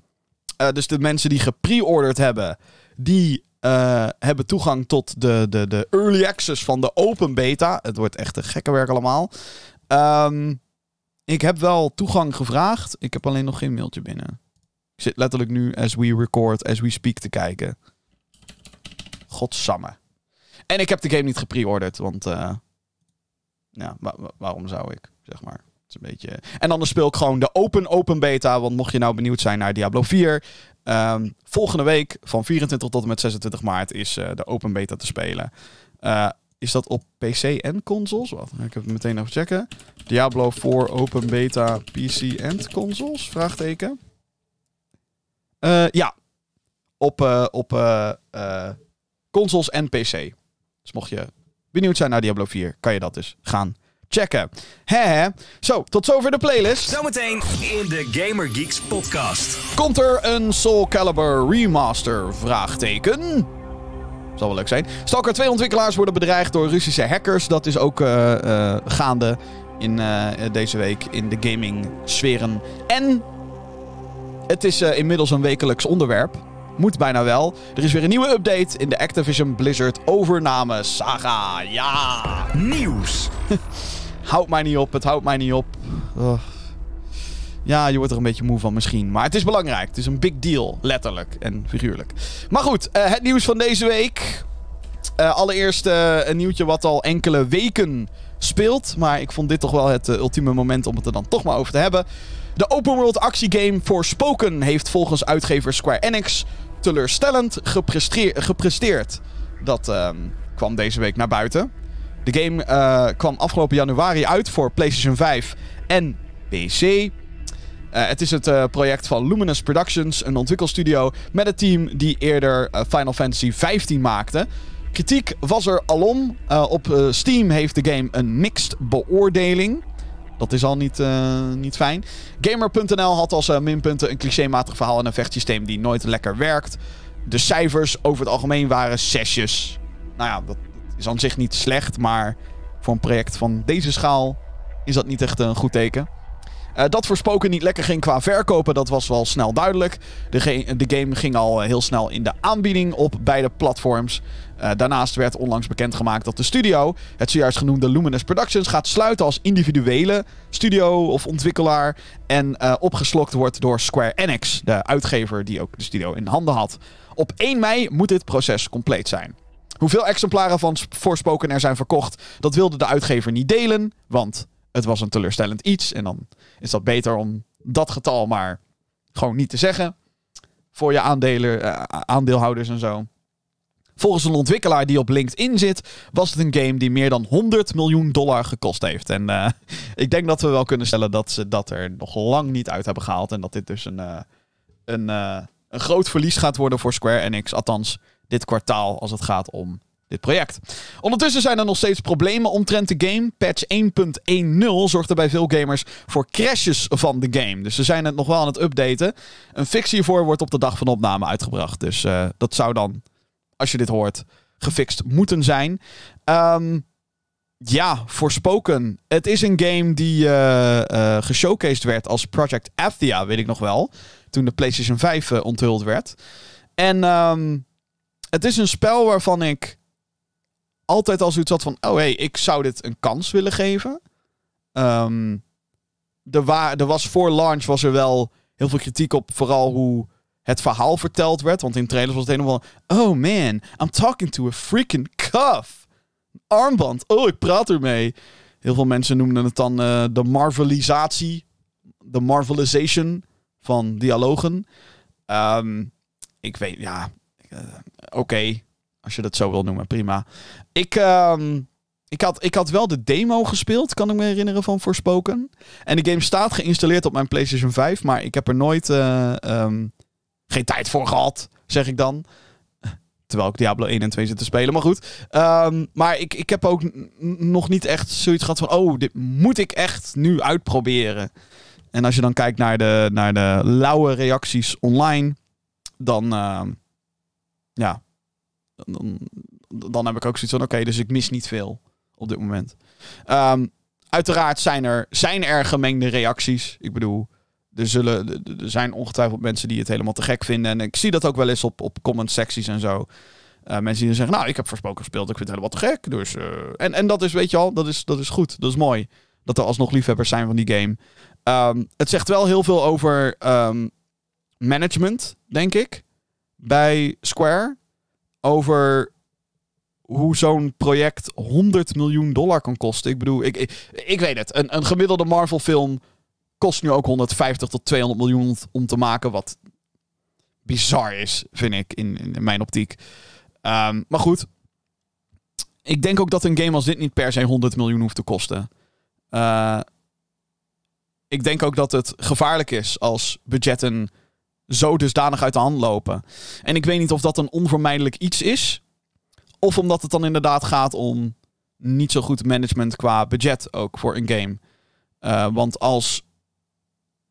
Eh, dus de mensen die gepreorderd hebben, die uh, hebben toegang tot de, de, de early access van de open beta. Het wordt echt een gekke werk allemaal. Ehm, ik heb wel toegang gevraagd. Ik heb alleen nog geen mailtje binnen. Ik zit letterlijk nu as we record, as we speak te kijken. Godsamme. En ik heb de game niet gepreorderd, want... Uh, ja, waarom zou ik, zeg maar. Het is een beetje... En anders speel ik gewoon de open open beta. Want mocht je nou benieuwd zijn naar Diablo 4... Ehm, volgende week van 24 tot en met 26 maart is eh, de open beta te spelen. Eh, is dat op PC en consoles? Wat? Ik heb het meteen even checken. Diablo 4 open beta PC en consoles? Vraagteken. Eh, ja. Op, op consoles en PC. Dus mocht je benieuwd zijn naar Diablo 4, kan je dat dus gaan checken. Hè? Zo, tot zover de playlist. Zometeen in de Gamer Geeks podcast. Komt er een Soul Calibur remaster? Vraagteken. Zal wel leuk zijn. Stalker 2 ontwikkelaars worden bedreigd door Russische hackers. Dat is ook eh, eh, gaande in eh, deze week in de gaming sferen. En het is inmiddels een wekelijks onderwerp. Moet bijna wel. Er is weer een nieuwe update in de Activision Blizzard overname saga. Ja! Nieuws! houdt mij niet op, het houdt mij niet op. Ja, je wordt er een beetje moe van misschien. Maar het is belangrijk. Het is een big deal, letterlijk en figuurlijk. Maar goed, eh, het nieuws van deze week. Eh, allereerst eh, een nieuwtje wat al enkele weken speelt. Maar ik vond dit toch wel het ultieme moment om het er dan toch maar over te hebben. De open world actiegame Forspoken heeft volgens uitgever Square Enix teleurstellend gepresteerd. Dat ehm, kwam deze week naar buiten. De game eh, kwam afgelopen januari uit voor PlayStation 5 en PC. Eh, het is het eh, project van Luminous Productions, een ontwikkelstudio met het team die eerder Final Fantasy 15 maakte. Kritiek was er alom. op Steam heeft de game een mixed beoordeling. Dat is al niet, niet fijn. Gamer.nl had als minpunten een clichématig verhaal en een vechtsysteem die nooit lekker werkt. De cijfers over het algemeen waren zesjes. Nou ja, dat is aan zich niet slecht, maar voor een project van deze schaal is dat niet echt een goed teken. Eh, dat voorspoken niet lekker ging qua verkopen, dat was wel snel duidelijk. De, de game ging al eh, heel snel in de aanbieding op beide platforms. Eh, daarnaast werd onlangs bekendgemaakt dat de studio, het zojuist genoemde Luminous Productions, gaat sluiten als individuele studio of ontwikkelaar. En opgeslokt wordt door Square Enix, de uitgever die ook de studio in handen had. Op 1 mei moet dit proces compleet zijn. Hoeveel exemplaren van Forspoken er zijn verkocht, dat wilde de uitgever niet delen, want het was een teleurstellend iets. En dan is dat beter om dat getal maar gewoon niet te zeggen voor je eh, aandeelhouders en zo. Volgens een ontwikkelaar die op LinkedIn zit, was het een game die meer dan 100 miljoen dollar gekost heeft. En eh, ik denk dat we wel kunnen stellen dat ze dat er nog lang niet uit hebben gehaald. En dat dit dus een, eh, een, een groot verlies gaat worden voor Square Enix. Althans, dit kwartaal als het gaat om dit project. Ondertussen zijn er nog steeds problemen omtrent de game. Patch 1.10 zorgt er bij veel gamers voor crashes van de game. Dus ze zijn het nog wel aan het updaten. Een fix hiervoor wordt op de dag van opname uitgebracht. Dus eh, dat zou dan, als je dit hoort, gefixt moeten zijn. Ehm, ja, voorspoken. Het is een game die uh, uh, geshowcased werd als Project Athia, weet ik nog wel. Toen de PlayStation 5 onthuld werd. En um, het is een spel waarvan ik altijd als zoiets had van... Oh, hey, ik zou dit een kans willen geven. Um, er, er was voor launch was er wel heel veel kritiek op vooral hoe het verhaal verteld werd. Want in trailers was het helemaal Oh man, I'm talking to a freaking cuff. Armband. Oh, ik praat ermee. Heel veel mensen noemden het dan eh, de marvelisatie. De marvelization van dialogen. Ehm, ik weet, ja... Eh, oké, als je dat zo wil noemen, prima. Ik, ehm, ik, had, ik had wel de demo gespeeld, kan ik me herinneren, van voorspoken. En de game staat geïnstalleerd op mijn PlayStation 5, maar ik heb er nooit eh, ehm, geen tijd voor gehad, zeg ik dan. Terwijl ik Diablo 1 en 2 zit te spelen, maar goed. Ehm, maar ik, ik heb ook nog niet echt zoiets gehad van... oh, dit moet ik echt nu uitproberen. En als je dan kijkt naar de, naar de lauwe reacties online... dan ja, dan, dan heb ik ook zoiets van: oké, dus ik mis niet veel op dit moment. Ehm, uiteraard zijn er, zijn er gemengde reacties. Ik bedoel, er, zullen, er zijn ongetwijfeld mensen die het helemaal te gek vinden. En ik zie dat ook wel eens op, op comment secties en zo. Eh, mensen die dan zeggen, nou, ik heb Verspoken gespeeld, ik vind het helemaal te gek. Dus, eh, en, en dat is, weet je al, dat is, dat is goed, dat is mooi. Dat er alsnog liefhebbers zijn van die game. Ehm, het zegt wel heel veel over ehm, management, denk ik bij Square over hoe zo'n project 100 miljoen dollar kan kosten. Ik bedoel, ik, ik, ik weet het. Een, een gemiddelde Marvel-film kost nu ook 150 tot 200 miljoen om te maken. Wat bizar is, vind ik, in, in mijn optiek. Ehm, maar goed, ik denk ook dat een game als dit niet per se 100 miljoen hoeft te kosten. Eh, ik denk ook dat het gevaarlijk is als budgetten zo dusdanig uit de hand lopen. En ik weet niet of dat een onvermijdelijk iets is. Of omdat het dan inderdaad gaat om niet zo goed management qua budget ook voor een game. Eh, want als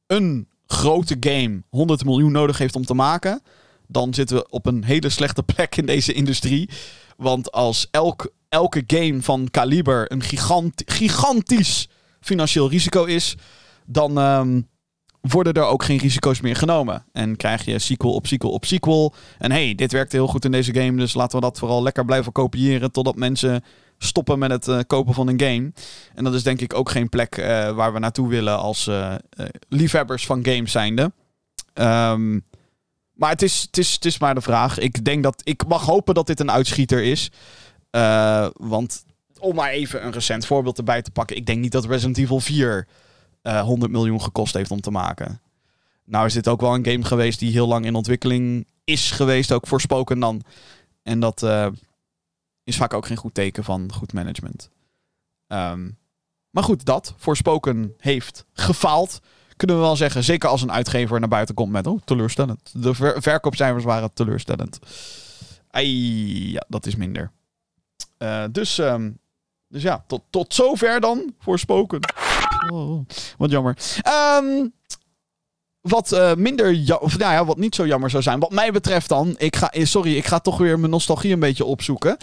een grote game 100 miljoen nodig heeft om te maken, dan zitten we op een hele slechte plek in deze industrie. Want als elk, elke game van kaliber een gigantisch financieel risico is, dan, ehm, worden er ook geen risico's meer genomen. En krijg je sequel op sequel op sequel. En hey, dit werkte heel goed in deze game, dus laten we dat vooral lekker blijven kopiëren totdat mensen stoppen met het eh, kopen van een game. En dat is denk ik ook geen plek eh, waar we naartoe willen als eh, liefhebbers van games zijnde. Um, maar het is, het, is, het is maar de vraag. Ik denk dat ik mag hopen dat dit een uitschieter is. want om maar even een recent voorbeeld erbij te pakken. Ik denk niet dat Resident Evil 4 100 eh, miljoen gekost heeft om te maken. Nou is dit ook wel een game geweest die heel lang in ontwikkeling is geweest, ook voorspoken dan. En dat eh, is vaak ook geen goed teken van goed management. Ehm, maar goed, dat voorspoken heeft gefaald. Kunnen we wel zeggen, zeker als een uitgever naar buiten komt met... Oh, teleurstellend. De verkoopcijfers waren teleurstellend. Ai, ja, dat is minder. Eh, dus, ehm, dus ja, tot, tot zover dan voorspoken. Oh, oh, oh, wat jammer. Um, wat eh, minder, of, nou ja, wat niet zo jammer zou zijn. Wat mij betreft dan, ik ga, eh, sorry, ik ga toch weer mijn nostalgie een beetje opzoeken.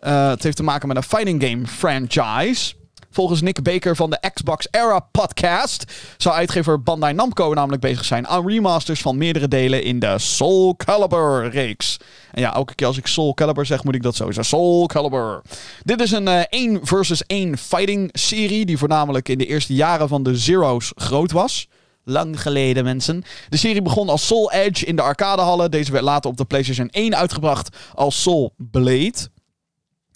Eh, het heeft te maken met een fighting game franchise. Volgens Nick Baker van de Xbox Era podcast zou uitgever Bandai Namco namelijk bezig zijn aan remasters van meerdere delen in de Soul Calibur reeks. En ja, elke keer als ik Soul Calibur zeg, moet ik dat sowieso. Soul Calibur. Dit is een 1 eh, versus 1 fighting serie die voornamelijk in de eerste jaren van de Zero's groot was. Lang geleden, mensen. De serie begon als Soul Edge in de arcadehallen. Deze werd later op de PlayStation 1 uitgebracht als Soul Blade.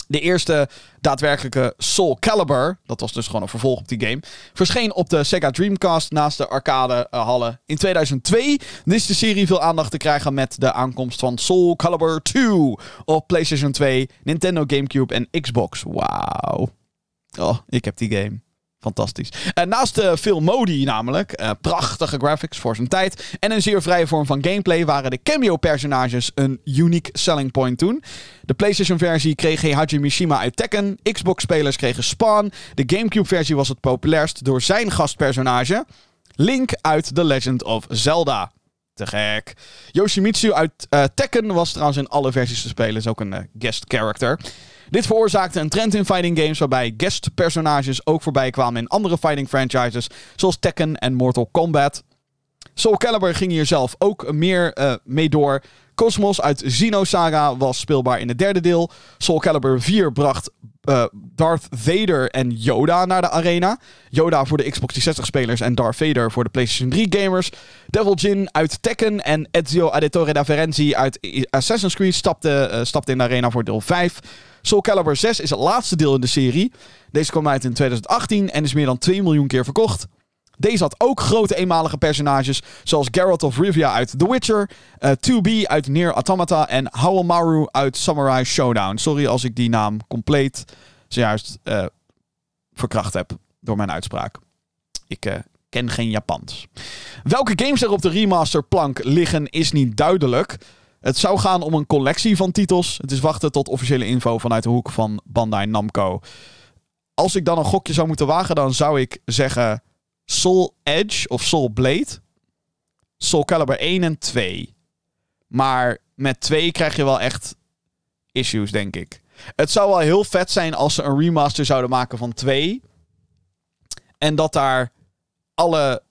De eerste daadwerkelijke Soul Calibur, dat was dus gewoon een vervolg op die game, verscheen op de Sega Dreamcast naast de arcadehallen eh, in 2002. Dus de serie veel aandacht te krijgen met de aankomst van Soul Calibur 2 op PlayStation 2, Nintendo GameCube en Xbox. Wauw. Oh, ik heb die game. Fantastisch. Eh, naast uh, eh, veel modi namelijk, eh, prachtige graphics voor zijn tijd en een zeer vrije vorm van gameplay waren de cameo-personages een unique selling point toen. De PlayStation-versie kreeg Heihachi Mishima uit Tekken, Xbox-spelers kregen Spawn, de GameCube-versie was het populairst door zijn gastpersonage Link uit The Legend of Zelda. Te gek. Yoshimitsu uit Tekken was trouwens in alle versies te spelen, is ook een guest character. Dit veroorzaakte een trend in fighting games waarbij guest-personages ook voorbij kwamen in andere fighting franchises, zoals Tekken en Mortal Kombat. Soul Calibur ging hier zelf ook meer eh, mee door. Cosmos uit Xeno Saga was speelbaar in het derde deel. Soul Calibur 4 bracht eh, Darth Vader en Yoda naar de arena. Yoda voor de Xbox 360-spelers en Darth Vader voor de PlayStation 3-gamers. Devil Jin uit Tekken en Ezio Auditore da Ferenzi uit Assassin's Creed stapte, eh, stapte in de arena voor deel 5. Soul Calibur 6 is het laatste deel in de serie. Deze kwam uit in 2018 en is meer dan 2 miljoen keer verkocht. Deze had ook grote eenmalige personages, zoals Geralt of Rivia uit The Witcher, uh, eh, 2B uit Nier Automata en Howlmaru uit Samurai Showdown. Sorry als ik die naam compleet zojuist eh, verkracht heb door mijn uitspraak. Ik eh, ken geen Japans. Welke games er op de remasterplank liggen is niet duidelijk. Het zou gaan om een collectie van titels. Het is wachten tot officiële info vanuit de hoek van Bandai Namco. Als ik dan een gokje zou moeten wagen, dan zou ik zeggen Soul Edge of Soul Blade. Soul Calibur 1 en 2. Maar met 2 krijg je wel echt issues, denk ik. Het zou wel heel vet zijn als ze een remaster zouden maken van 2. En dat daar alle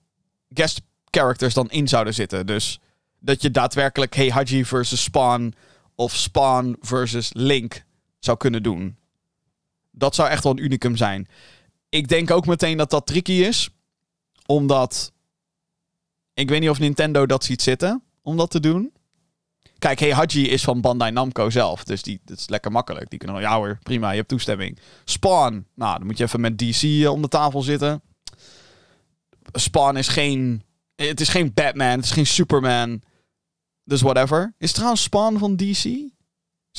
guest characters dan in zouden zitten. Dus dat je daadwerkelijk Hey Haji versus Spawn of Spawn versus Link zou kunnen doen. Dat zou echt wel een unicum zijn. Ik denk ook meteen dat dat tricky is, omdat ik weet niet of Nintendo dat ziet zitten om dat te doen. Kijk, Hey Haji is van Bandai Namco zelf, dus die dat is lekker makkelijk. Die kunnen al ja hoor, prima, je hebt toestemming. Spawn, nou, dan moet je even met DC eh, om de tafel zitten. Spawn is geen het is geen Batman, het is geen Superman. Dus whatever. Is het trouwens Spawn van DC? Zit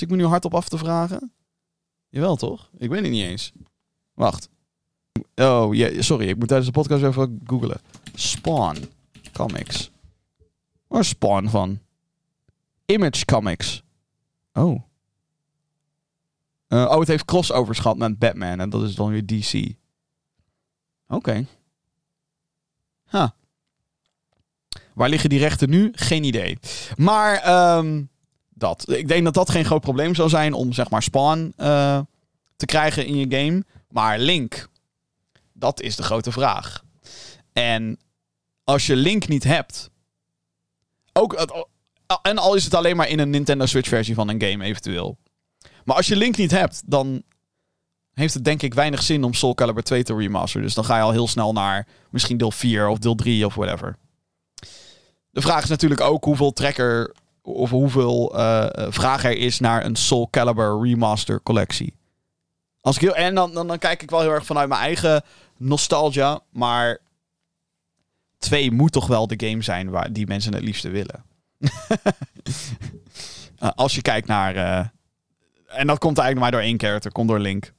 ik me nu hardop af te vragen. Jawel, toch? Ik weet het niet eens. Wacht. Oh, yeah, sorry. Ik moet tijdens de podcast even googlen. Spawn Comics. Waar is Spawn van? Image Comics. Oh. Eh, oh, het heeft crossovers gehad met Batman. En dat is dan weer DC. Oké. Ha. Huh. Waar liggen die rechten nu? Geen idee. Maar ehm, dat. Ik denk dat dat geen groot probleem zou zijn om zeg maar spawn eh, te krijgen in je game. Maar Link, dat is de grote vraag. En als je Link niet hebt, ook, en al is het alleen maar in een Nintendo Switch versie van een game eventueel. Maar als je Link niet hebt, dan heeft het denk ik weinig zin om Soul Calibur 2 te remasteren. Dus dan ga je al heel snel naar misschien deel 4 of deel 3 of whatever. De vraag is natuurlijk ook hoeveel trekker of hoeveel uh, vraag er is naar een Soul Calibur remaster collectie. Als ik heel, en dan, dan, kijk ik wel heel erg vanuit mijn eigen nostalgia, maar 2 moet toch wel de game zijn waar die mensen het liefste willen. Eh, als je kijkt naar. en dat komt eigenlijk maar door één character, komt door Link.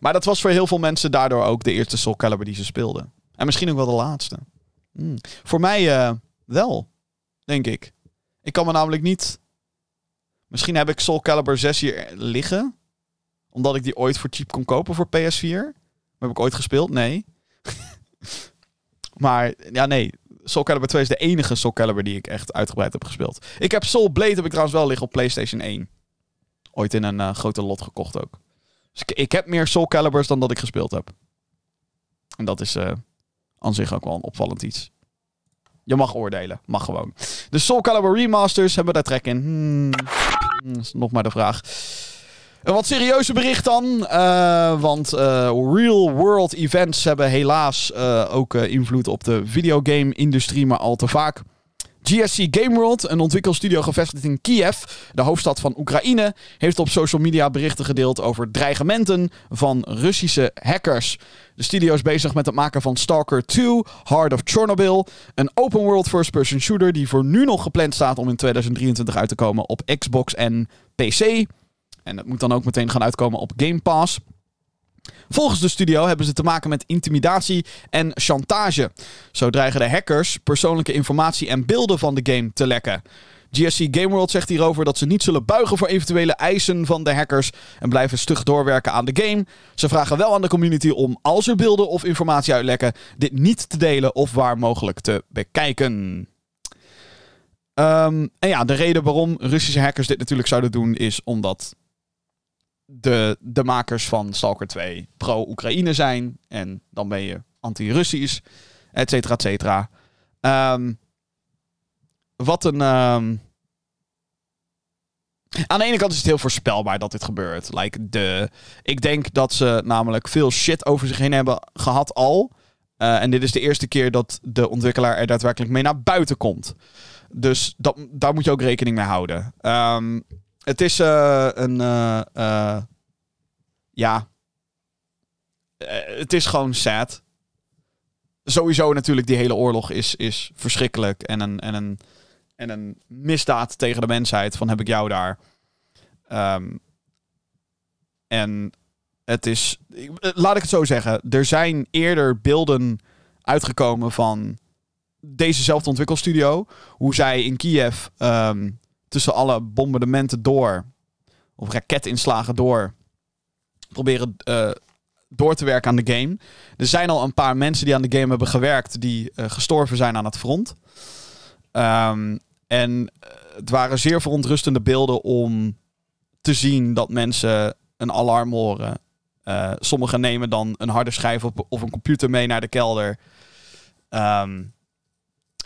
Maar dat was voor heel veel mensen daardoor ook de eerste Soul Calibur die ze speelden. En misschien ook wel de laatste. Hmm. Voor mij wel, denk ik. Ik kan me namelijk niet... Misschien heb ik Soul Calibur 6 hier liggen. Omdat ik die ooit voor cheap kon kopen voor PS4. Maar heb ik ooit gespeeld? Nee. maar ja, nee. Soul Calibur 2 is de enige Soul Calibur die ik echt uitgebreid heb gespeeld. Ik heb Soul Blade heb ik trouwens wel liggen op PlayStation 1. Ooit in een eh, grote lot gekocht ook. Dus ik, heb meer Soul Calibers dan dat ik gespeeld heb. En dat is eh, aan zich ook wel een opvallend iets. Je mag oordelen. Mag gewoon. De Soul Calibur Remasters hebben we daar trek in. dat hmm, hmm, is nog maar de vraag. Een wat serieuze bericht dan. Eh, want eh, real world events hebben helaas eh, ook invloed op de videogame industrie, maar al te vaak. GSC Game World, een ontwikkelstudio gevestigd in Kiev, de hoofdstad van Oekraïne, heeft op social media berichten gedeeld over dreigementen van Russische hackers. De studio is bezig met het maken van Stalker 2, Heart of Chernobyl, een open world first-person shooter die voor nu nog gepland staat om in 2023 uit te komen op Xbox en PC. En dat moet dan ook meteen gaan uitkomen op Game Pass. Volgens de studio hebben ze te maken met intimidatie en chantage. Zo dreigen de hackers persoonlijke informatie en beelden van de game te lekken. GSC Gameworld zegt hierover dat ze niet zullen buigen voor eventuele eisen van de hackers en blijven stug doorwerken aan de game. Ze vragen wel aan de community om, als er beelden of informatie uitlekken, dit niet te delen of waar mogelijk te bekijken. Ehm, en ja, de reden waarom Russische hackers dit natuurlijk zouden doen is omdat de, de makers van Stalker 2 pro-Oekraïne zijn. En dan ben je anti-Russisch, et cetera, et cetera. Ehm, wat een. Ehm, aan de ene kant is het heel voorspelbaar dat dit gebeurt. Like de... Ik denk dat ze namelijk veel shit over zich heen hebben gehad al. Eh, en dit is de eerste keer dat de ontwikkelaar er daadwerkelijk mee naar buiten komt. Dus dat, daar moet je ook rekening mee houden. Um, het is eh, een. Eh, eh, ja. het is gewoon sad. Sowieso natuurlijk, die hele oorlog is, is verschrikkelijk. En een, en, een, en een misdaad tegen de mensheid. Van heb ik jou daar. Ehm, en het is. Laat ik het zo zeggen. Er zijn eerder beelden uitgekomen van dezezelfde ontwikkelstudio. Hoe zij in Kiev ehm, tussen alle bombardementen door, of raketinslagen door, proberen eh, door te werken aan de game. Er zijn al een paar mensen die aan de game hebben gewerkt, die eh, gestorven zijn aan het front. Ehm, en eh, het waren zeer verontrustende beelden om te zien dat mensen een alarm horen. sommigen nemen dan een harde schijf op, of een computer mee naar de kelder. Um,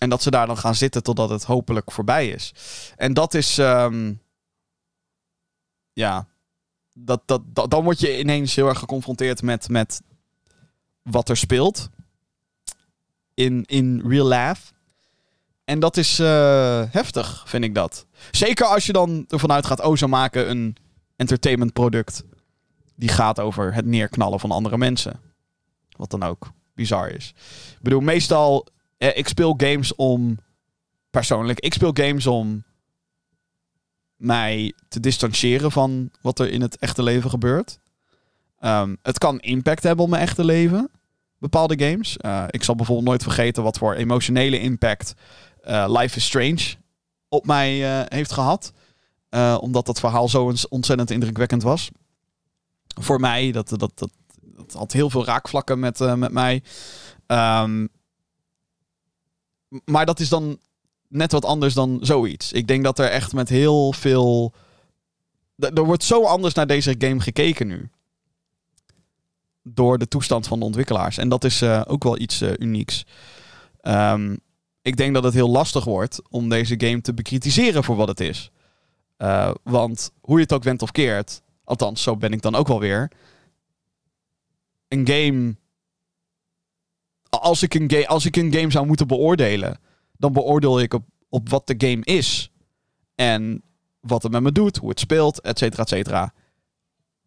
en dat ze daar dan gaan zitten totdat het hopelijk voorbij is. En dat is. Ehm, ja. Dat, dat, dan word je ineens heel erg geconfronteerd met, met wat er speelt. In, in real life. En dat is eh, heftig, vind ik dat. Zeker als je dan ervan gaat oh, zo maken een entertainment product. Die gaat over het neerknallen van andere mensen. Wat dan ook bizar is. Ik bedoel, meestal eh, ik speel games om. Persoonlijk, ik speel games om mij te distancieren van wat er in het echte leven gebeurt. Ehm, het kan impact hebben op mijn echte leven. Bepaalde games. Eh, ik zal bijvoorbeeld nooit vergeten wat voor emotionele impact eh, Life is Strange op mij heeft gehad. omdat dat verhaal zo ontzettend indrukwekkend was. Voor mij, dat, dat, dat, dat had heel veel raakvlakken met, met mij. Ehm, maar dat is dan net wat anders dan zoiets. Ik denk dat er echt met heel veel. Er wordt zo anders naar deze game gekeken nu. Door de toestand van de ontwikkelaars. En dat is eh, ook wel iets eh, unieks. Ehm, ik denk dat het heel lastig wordt om deze game te bekritiseren voor wat het is. Eh, want hoe je het ook went of keert, althans, zo ben ik dan ook wel weer. Een game als ik, een game, als ik een game zou moeten beoordelen, dan beoordeel ik op, op wat de game is. En wat het met me doet, hoe het speelt, et cetera, et cetera.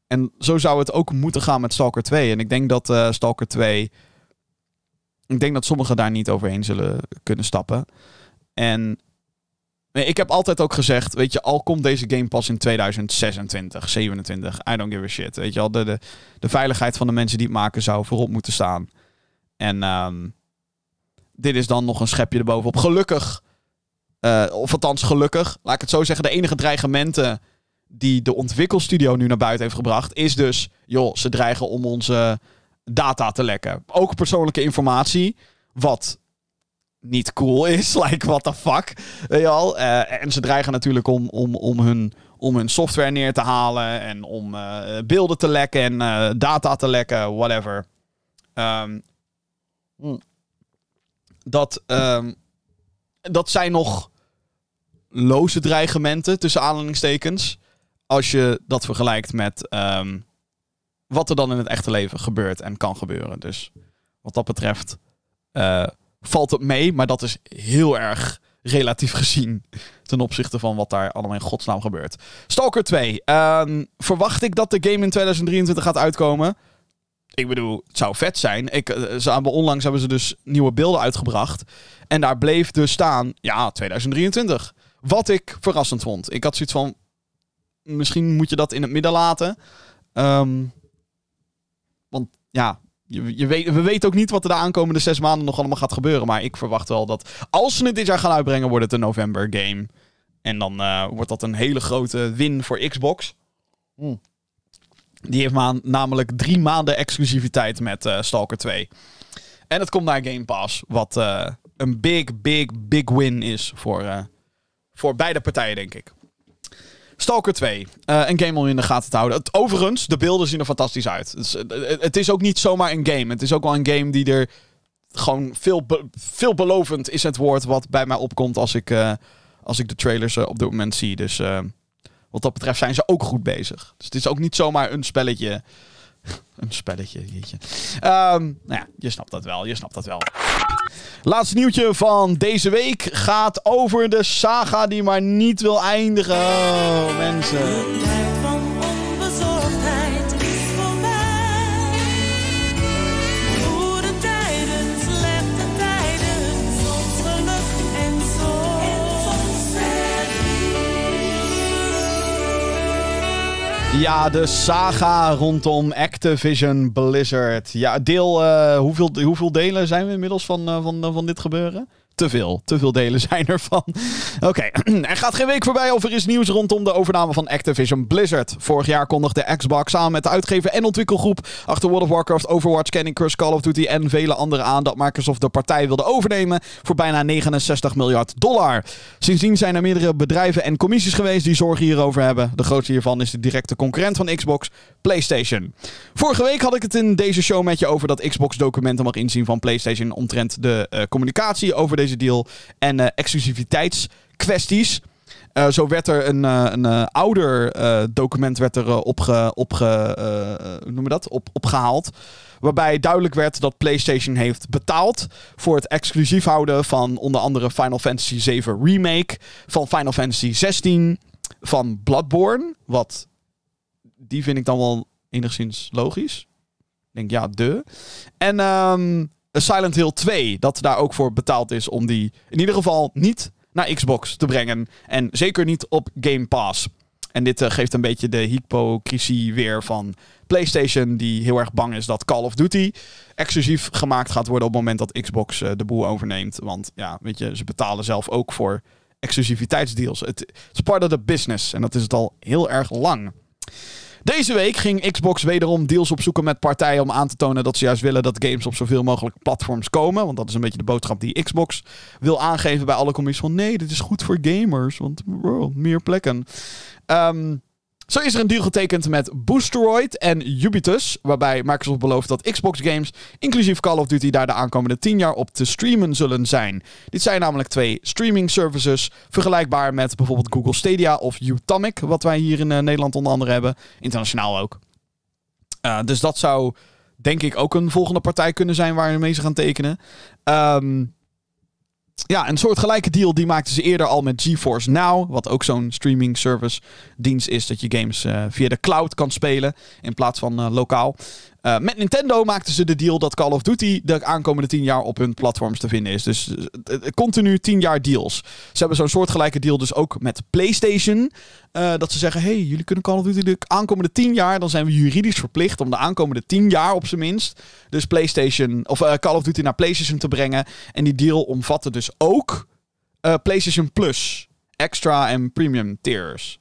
En zo zou het ook moeten gaan met Stalker 2. En ik denk dat eh, Stalker 2. Ik denk dat sommigen daar niet overheen zullen kunnen stappen. En ik heb altijd ook gezegd, weet je, al komt deze game pas in 2026, 27, I don't give a shit. Weet je al, de, de, de veiligheid van de mensen die het maken zou voorop moeten staan. En ehm, dit is dan nog een schepje erbovenop. Gelukkig, eh, of althans gelukkig, laat ik het zo zeggen, de enige dreigementen die de ontwikkelstudio nu naar buiten heeft gebracht, is dus, joh, ze dreigen om onze data te lekken. Ook persoonlijke informatie, wat niet cool is. Like, what the fuck? Weet eh, en ze dreigen natuurlijk om, om, om, hun, om hun software neer te halen en om eh, beelden te lekken en data te lekken, whatever. Um, Hmm. Dat, ehm, dat zijn nog loze dreigementen, tussen aanhalingstekens. Als je dat vergelijkt met ehm, wat er dan in het echte leven gebeurt en kan gebeuren. Dus wat dat betreft eh, valt het mee, maar dat is heel erg relatief gezien ten opzichte van wat daar allemaal in godsnaam gebeurt. Stalker 2. Ehm, verwacht ik dat de game in 2023 gaat uitkomen? ik bedoel, het zou vet zijn. Ik, eh, ze hebben, onlangs hebben ze dus nieuwe beelden uitgebracht. En daar bleef dus staan, ja, 2023. Wat ik verrassend vond. Ik had zoiets van, misschien moet je dat in het midden laten. Ehm, want ja, je, je weet, we weten ook niet wat er de aankomende zes maanden nog allemaal gaat gebeuren. Maar ik verwacht wel dat als ze het dit jaar gaan uitbrengen, wordt het een november game. En dan eh, wordt dat een hele grote win voor Xbox. Mm. Die heeft maar namelijk drie maanden exclusiviteit met eh, Stalker 2. En het komt naar Game Pass, wat eh, een big, big, big win is voor, eh, voor beide partijen, denk ik. Stalker 2, een game om in de gaten te houden. Het, overigens, de beelden zien er fantastisch uit. het is ook niet zomaar een game. Het is ook wel een game die er gewoon veel, veelbelovend is het woord wat bij mij opkomt als ik, als ik de trailers op dit moment zie. Dus wat dat betreft zijn ze ook goed bezig. Dus het is ook niet zomaar een spelletje. een spelletje, jeetje. Um, nou ja, je snapt dat wel, je snapt dat wel. Laatste nieuwtje van deze week gaat over de saga die maar niet wil eindigen. Oh, mensen. Ja, de saga rondom Activision Blizzard. Ja, deel, uh, hoeveel, hoeveel delen zijn we inmiddels van, eh, van, van dit gebeuren? te veel. Te veel delen zijn ervan. Oké, er gaat geen week voorbij of er is nieuws rondom de overname van Activision Blizzard. Vorig jaar kondigde Xbox samen met de uitgever en ontwikkelgroep achter World of Warcraft, Overwatch, Candy Crush, Call of Duty en vele andere aan dat Microsoft de partij wilde overnemen voor bijna 69 miljard dollar. Sindsdien zijn er meerdere bedrijven en commissies geweest die zorgen hierover hebben. De grootste hiervan is de directe concurrent van Xbox, PlayStation. Vorige week had ik het in deze show met je over dat Xbox documenten mag inzien van PlayStation omtrent de eh, communicatie over de deal. En eh, exclusiviteitskwesties. Eh, zo werd er een, eh, een ouder document werd er, opge, opge, noem dat? Op, opgehaald. Waarbij duidelijk werd dat PlayStation heeft betaald voor het exclusief houden van onder andere Final Fantasy VII Remake, van Final Fantasy XVI, van Bloodborne. Wat, die vind ik dan wel enigszins logisch. Ik denk, ja, de. En ehm, eh, Silent Hill 2, dat daar ook voor betaald is om die in ieder geval niet naar Xbox te brengen. En zeker niet op Game Pass. En dit eh, geeft een beetje de hypocrisie weer van PlayStation, die heel erg bang is dat Call of Duty exclusief gemaakt gaat worden op het moment dat Xbox eh, de boel overneemt. Want ja, weet je, ze betalen zelf ook voor exclusiviteitsdeals. Het, het is part of the business en dat is het al heel erg lang. Deze week ging Xbox wederom deals opzoeken met partijen om aan te tonen dat ze juist willen dat games op zoveel mogelijk platforms komen. Want dat is een beetje de boodschap die Xbox wil aangeven bij alle commissies van nee, dit is goed voor gamers, want meer plekken. Um, zo is er een deal getekend met Boosteroid en Ubitus, waarbij Microsoft belooft dat Xbox-games, inclusief Call of Duty, daar de aankomende 10 jaar op te streamen zullen zijn. Dit zijn namelijk twee streaming services, vergelijkbaar met bijvoorbeeld Google Stadia of Utamic, wat wij hier in eh, Nederland onder andere hebben, internationaal ook. Eh, dus dat zou denk ik ook een volgende partij kunnen zijn waar mee ze gaan tekenen. Um, ja, een soortgelijke deal die maakten ze eerder al met GeForce Now. Wat ook zo'n streaming service dienst is. Dat je games eh, via de cloud kan spelen in plaats van eh, lokaal. Eh, met Nintendo maakten ze de deal dat Call of Duty de aankomende 10 jaar op hun platforms te vinden is. Dus eh, eh, continu 10 jaar deals. Ze hebben zo'n soortgelijke deal dus ook met PlayStation. dat ze zeggen: hey, jullie kunnen Call of Duty de aankomende 10 jaar. Dan zijn we juridisch verplicht om de aankomende 10 jaar op zijn minst. Dus PlayStation of Call of Duty naar PlayStation te brengen. En die deal omvatte dus ook PlayStation Plus, Extra en Premium tiers.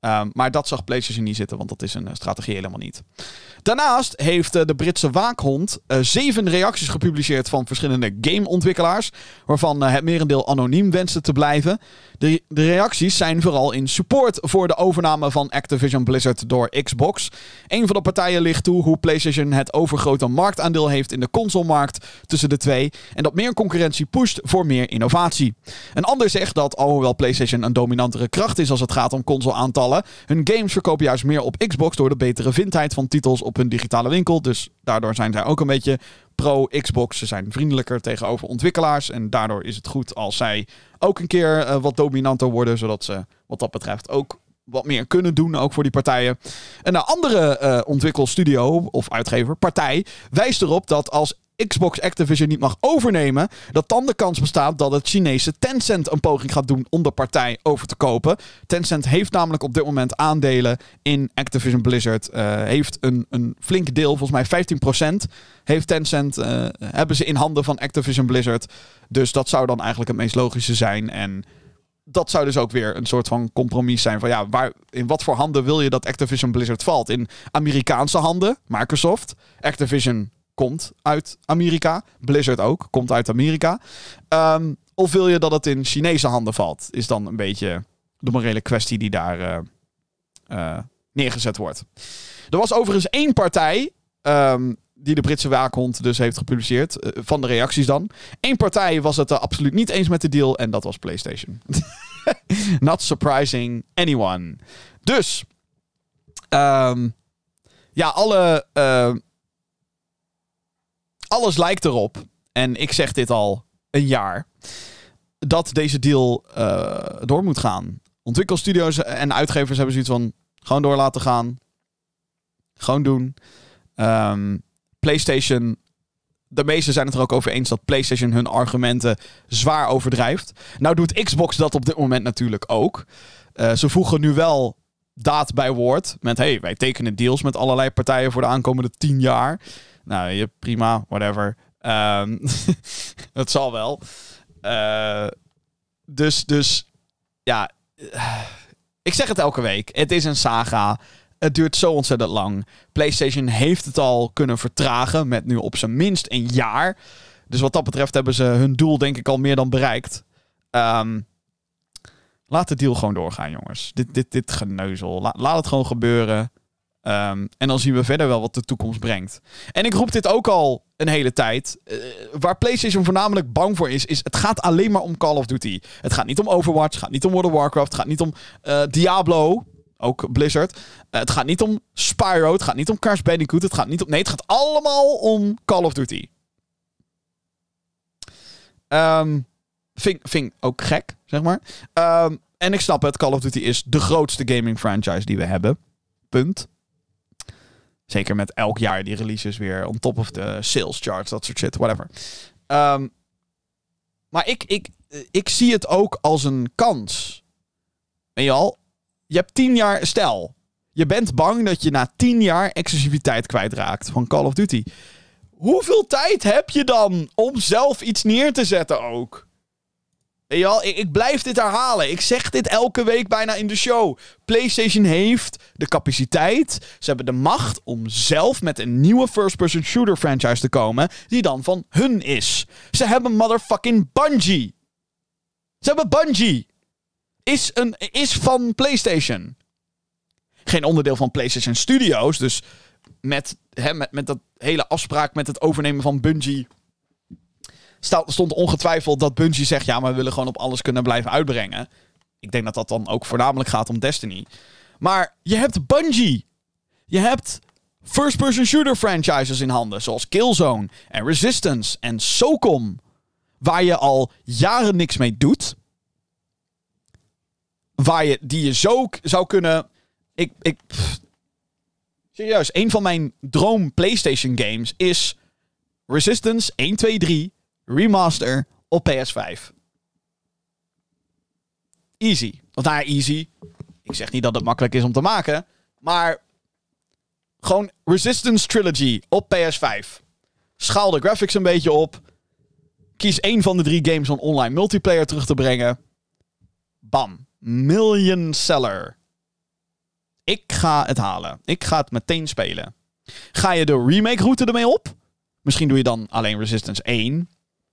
Ehm, maar dat zag PlayStation niet zitten, want dat is een strategie helemaal niet. Daarnaast heeft eh, de Britse waakhond eh, zeven reacties gepubliceerd van verschillende gameontwikkelaars, waarvan eh, het merendeel anoniem wenste te blijven. De, de reacties zijn vooral in support voor de overname van Activision Blizzard door Xbox. Een van de partijen ligt toe hoe PlayStation het overgrote marktaandeel heeft in de consolemarkt tussen de twee en dat meer concurrentie pusht voor meer innovatie. Een ander zegt dat alhoewel PlayStation een dominantere kracht is als het gaat om console aantallen, hun games verkopen juist meer op Xbox door de betere vindheid van titels op een digitale winkel. Dus daardoor zijn zij ook een beetje pro-Xbox. Ze zijn vriendelijker tegenover ontwikkelaars. En daardoor is het goed als zij ook een keer eh, wat dominanter worden. Zodat ze wat dat betreft ook wat meer kunnen doen, ook voor die partijen. Een andere eh, ontwikkelstudio of uitgever, partij, wijst erop dat als Xbox Activision niet mag overnemen, dat dan de kans bestaat dat het Chinese Tencent een poging gaat doen om de partij over te kopen. Tencent heeft namelijk op dit moment aandelen in Activision Blizzard. Eh, heeft een, een flink deel, volgens mij 15%, heeft Tencent, eh, hebben ze in handen van Activision Blizzard. Dus dat zou dan eigenlijk het meest logische zijn. En dat zou dus ook weer een soort van compromis zijn. Van ja, waar, in wat voor handen wil je dat Activision Blizzard valt? In Amerikaanse handen, Microsoft. Activision komt uit Amerika. Blizzard ook, komt uit Amerika. Ehm, of wil je dat het in Chinese handen valt? Is dan een beetje de morele kwestie die daar eh, eh, neergezet wordt. Er was overigens één partij. Ehm, die de Britse waakhond dus heeft gepubliceerd. Eh, van de reacties dan. Eén partij was het absoluut niet eens met de deal. En dat was PlayStation. Not surprising anyone. Dus. Ehm, ja, alle alles lijkt erop, en ik zeg dit al een jaar, dat deze deal eh, door moet gaan. Ontwikkelstudio's en uitgevers hebben zoiets van gewoon door laten gaan. Gewoon doen. Ehm, PlayStation. De meesten zijn het er ook over eens dat PlayStation hun argumenten zwaar overdrijft. Nou doet Xbox dat op dit moment natuurlijk ook. Eh, ze voegen nu wel daad bij woord. Met hey, wij tekenen deals met allerlei partijen voor de aankomende tien jaar. Nou, je prima, whatever. Ehm, dat zal wel. Eh, dus, dus ja, eh, ik zeg het elke week. Het is een saga. Het duurt zo ontzettend lang. PlayStation heeft het al kunnen vertragen met nu op zijn minst een jaar. Dus wat dat betreft hebben ze hun doel denk ik al meer dan bereikt. Ehm, laat de deal gewoon doorgaan, jongens. Dit, dit, dit geneuzel. laat het gewoon gebeuren. Ehm, en dan zien we verder wel wat de toekomst brengt. En ik roep dit ook al een hele tijd. Eh, waar PlayStation voornamelijk bang voor is, is het gaat alleen maar om Call of Duty. Het gaat niet om Overwatch, het gaat niet om World of Warcraft, het gaat niet om eh, Diablo, ook Blizzard. Eh, het gaat niet om Spyro, het gaat niet om Cars: Bandicoot, het gaat niet om... Nee, het gaat allemaal om Call of Duty. Um, ehm, ving, ook gek, zeg maar. Ehm, en ik snap het, Call of Duty is de grootste gaming franchise die we hebben. Punt. Zeker met elk jaar die releases weer on top of de sales charts, dat soort shit, whatever. Ehm, maar ik, ik, ik zie het ook als een kans. Weet je al? Je hebt tien jaar, stel, je bent bang dat je na tien jaar exclusiviteit kwijtraakt van Call of Duty. Hoeveel tijd heb je dan om zelf iets neer te zetten ook? Weet ik, blijf dit herhalen. Ik zeg dit elke week bijna in de show. PlayStation heeft de capaciteit, ze hebben de macht om zelf met een nieuwe first-person shooter franchise te komen, die dan van hun is. Ze hebben motherfucking Bungie. Ze hebben Bungie. Is, een, is van PlayStation. Geen onderdeel van PlayStation Studios, dus met, hè, met, met dat hele afspraak met het overnemen van Bungie stond ongetwijfeld dat Bungie zegt... ja, maar we willen gewoon op alles kunnen blijven uitbrengen. Ik denk dat dat dan ook voornamelijk gaat om Destiny. Maar je hebt Bungie. Je hebt first-person shooter franchises in handen... zoals Killzone en Resistance en SOCOM... waar je al jaren niks mee doet... Waar je, die je zo zou kunnen... Ik, ik, Serieus, een van mijn droom PlayStation games is Resistance 1, 2, 3 remaster op PS5. Easy. Want nou easy. Ik zeg niet dat het makkelijk is om te maken. Maar gewoon Resistance Trilogy op PS5. Schaal de graphics een beetje op. Kies één van de drie games om online multiplayer terug te brengen. Bam. Million seller. Ik ga het halen. Ik ga het meteen spelen. Ga je de remake route ermee op? Misschien doe je dan alleen Resistance 1.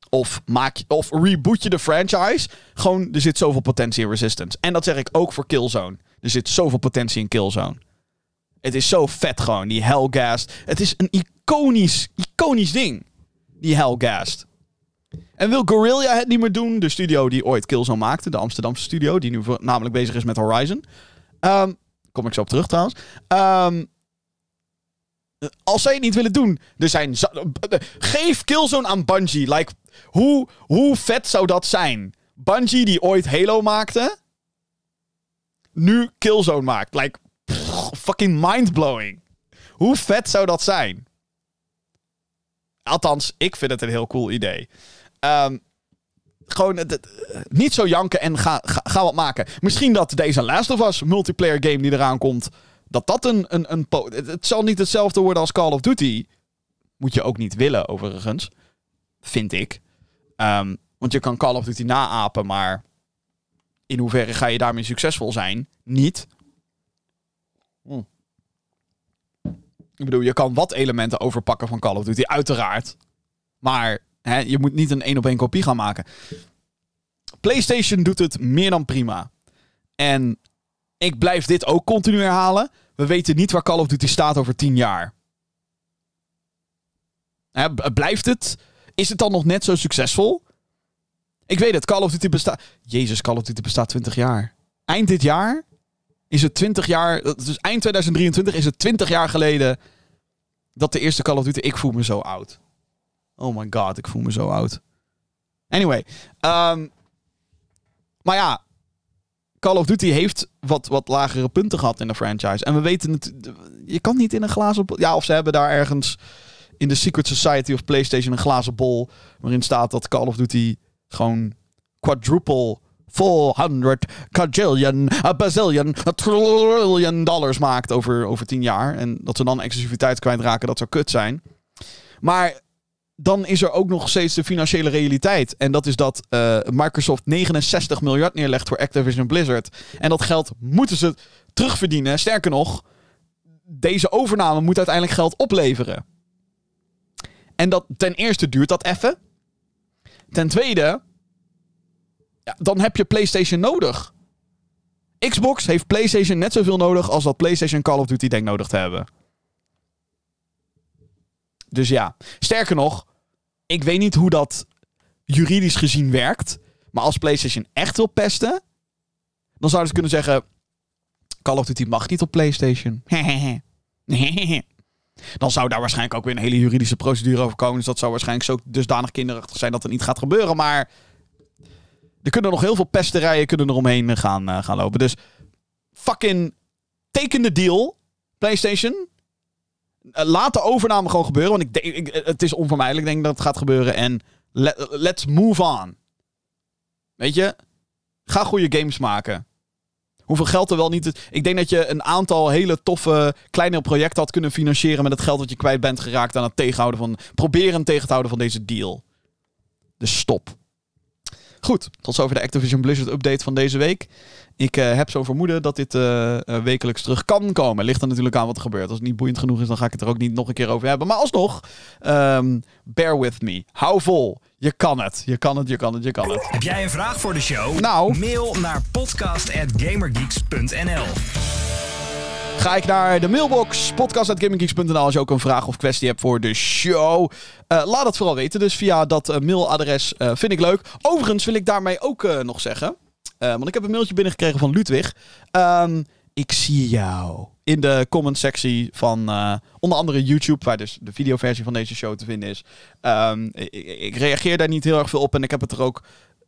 Of, maak, of reboot je de franchise. Gewoon, er zit zoveel potentie in Resistance. En dat zeg ik ook voor Killzone. Er zit zoveel potentie in Killzone. Het is zo vet gewoon, die Hellgast. Het is een iconisch, iconisch ding. Die Hellgast. En wil Guerrilla het niet meer doen? De studio die ooit Killzone maakte, de Amsterdamse studio, die nu namelijk bezig is met Horizon. Ehm, kom ik zo op terug trouwens. Um, als zij het niet willen doen, er zijn. Geef Killzone aan Bungie. Like, hoe, hoe vet zou dat zijn? Bungie die ooit Halo maakte, nu Killzone maakt. Like, pff, fucking mindblowing. Hoe vet zou dat zijn? Althans, ik vind het een heel cool idee. Ehm, gewoon niet zo janken en ga, ga, ga, wat maken. Misschien dat deze Last of Us multiplayer game die eraan komt dat dat een. een, een het zal niet hetzelfde worden als Call of Duty. Moet je ook niet willen, overigens. Vind ik. Ehm, want je kan Call of Duty naapen, maar in hoeverre ga je daarmee succesvol zijn? Niet. Hm. Ik bedoel, je kan wat elementen overpakken van Call of Duty, uiteraard. Maar hè, je moet niet een één op één kopie gaan maken. PlayStation doet het meer dan prima. En ik blijf dit ook continu herhalen. We weten niet waar Call of Duty staat over tien jaar. blijft het? Is het dan nog net zo succesvol? Ik weet het, Call of Duty bestaat. Jezus, Call of Duty bestaat 20 jaar. Eind dit jaar is het 20 jaar. Dus eind 2023 is het 20 jaar geleden dat de eerste Call of Duty. Ik voel me zo oud. Oh my god, ik voel me zo oud. Anyway. Ehm, maar ja, Call of Duty heeft wat, wat lagere punten gehad in de franchise. En we weten het. Je kan niet in een glazen bol. Ja, of ze hebben daar ergens in de Secret Society of PlayStation een glazen bol. Waarin staat dat Call of Duty gewoon quadruple 400 kajillion, a bazillion, a trillion dollars maakt over, over 10 jaar. En dat ze dan exclusiviteit kwijtraken, dat zou kut zijn. Maar dan is er ook nog steeds de financiële realiteit. En dat is dat eh, Microsoft 69 miljard neerlegt voor Activision Blizzard. En dat geld moeten ze terugverdienen. Sterker nog, deze overname moet uiteindelijk geld opleveren. En dat, ten eerste duurt dat even. Ten tweede, ja, dan heb je PlayStation nodig. Xbox heeft PlayStation net zoveel nodig als dat PlayStation Call of Duty denkt nodig te hebben. Dus ja, sterker nog, ik weet niet hoe dat juridisch gezien werkt. Maar als PlayStation echt wil pesten, dan zouden ze kunnen zeggen: Call of Duty mag niet op PlayStation. dan zou daar waarschijnlijk ook weer een hele juridische procedure over komen. Dus dat zou waarschijnlijk zo dusdanig kinderachtig zijn dat het niet gaat gebeuren. Maar er kunnen nog heel veel pesterijen kunnen er omheen eh, gaan, eh, gaan lopen. Dus fucking teken de deal, PlayStation. Eh, laat de overname gewoon gebeuren. Want ik denk, ik, eh, het is onvermijdelijk. Ik denk dat het gaat gebeuren. En let's move on. Weet je? Ga goede games maken. Hoeveel geld er wel niet is. Ik denk dat je een aantal hele toffe kleine projecten had kunnen financieren met het geld dat je kwijt bent geraakt aan het tegenhouden van. Proberen tegen te houden van deze deal. Dus stop. Goed, tot zover de Activision Blizzard update van deze week. Ik eh, heb zo'n vermoeden dat dit eh, eh, wekelijks terug kan komen. Ligt er natuurlijk aan wat er gebeurt. Als het niet boeiend genoeg is, dan ga ik het er ook niet nog een keer over hebben. Maar alsnog, ehm, bear with me. Hou vol. Je kan het. Je kan het, je kan het, je kan het. Heb jij een vraag voor de show? Nou. Mail naar podcast.gamergeeks.nl Ga ik naar de mailbox, podcast.gaminggeeks.nl als je ook een vraag of kwestie hebt voor de show. Eh, laat het vooral weten, dus via dat eh, mailadres eh, vind ik leuk. Overigens wil ik daarmee ook nog zeggen, want ik heb een mailtje binnengekregen van Ludwig. Ehm, ik zie jou in de comment sectie van onder andere YouTube, waar dus de videoversie van deze show te vinden is. Ehm, ik, reageer daar niet heel erg veel op en ik heb het er ook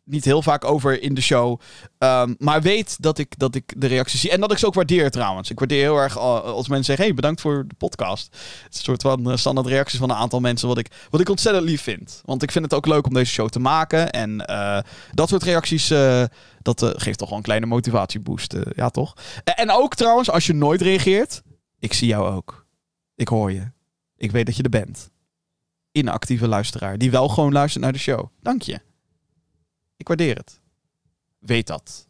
niet heel vaak over in de show. Ehm, maar weet dat ik, dat ik de reacties zie. En dat ik ze ook waardeer trouwens. Ik waardeer heel erg eh, als mensen zeggen: hey, bedankt voor de podcast. Het is een soort van eh, standaard reacties van een aantal mensen. Wat ik, wat ik ontzettend lief vind. Want ik vind het ook leuk om deze show te maken. En eh, dat soort reacties. dat geeft toch wel een kleine motivatieboost. ja, toch? En ook trouwens, als je nooit reageert. Ik zie jou ook. Ik hoor je. Ik weet dat je er bent. Inactieve luisteraar die wel gewoon luistert naar de show. Dank je. Ik waardeer het. Weet dat.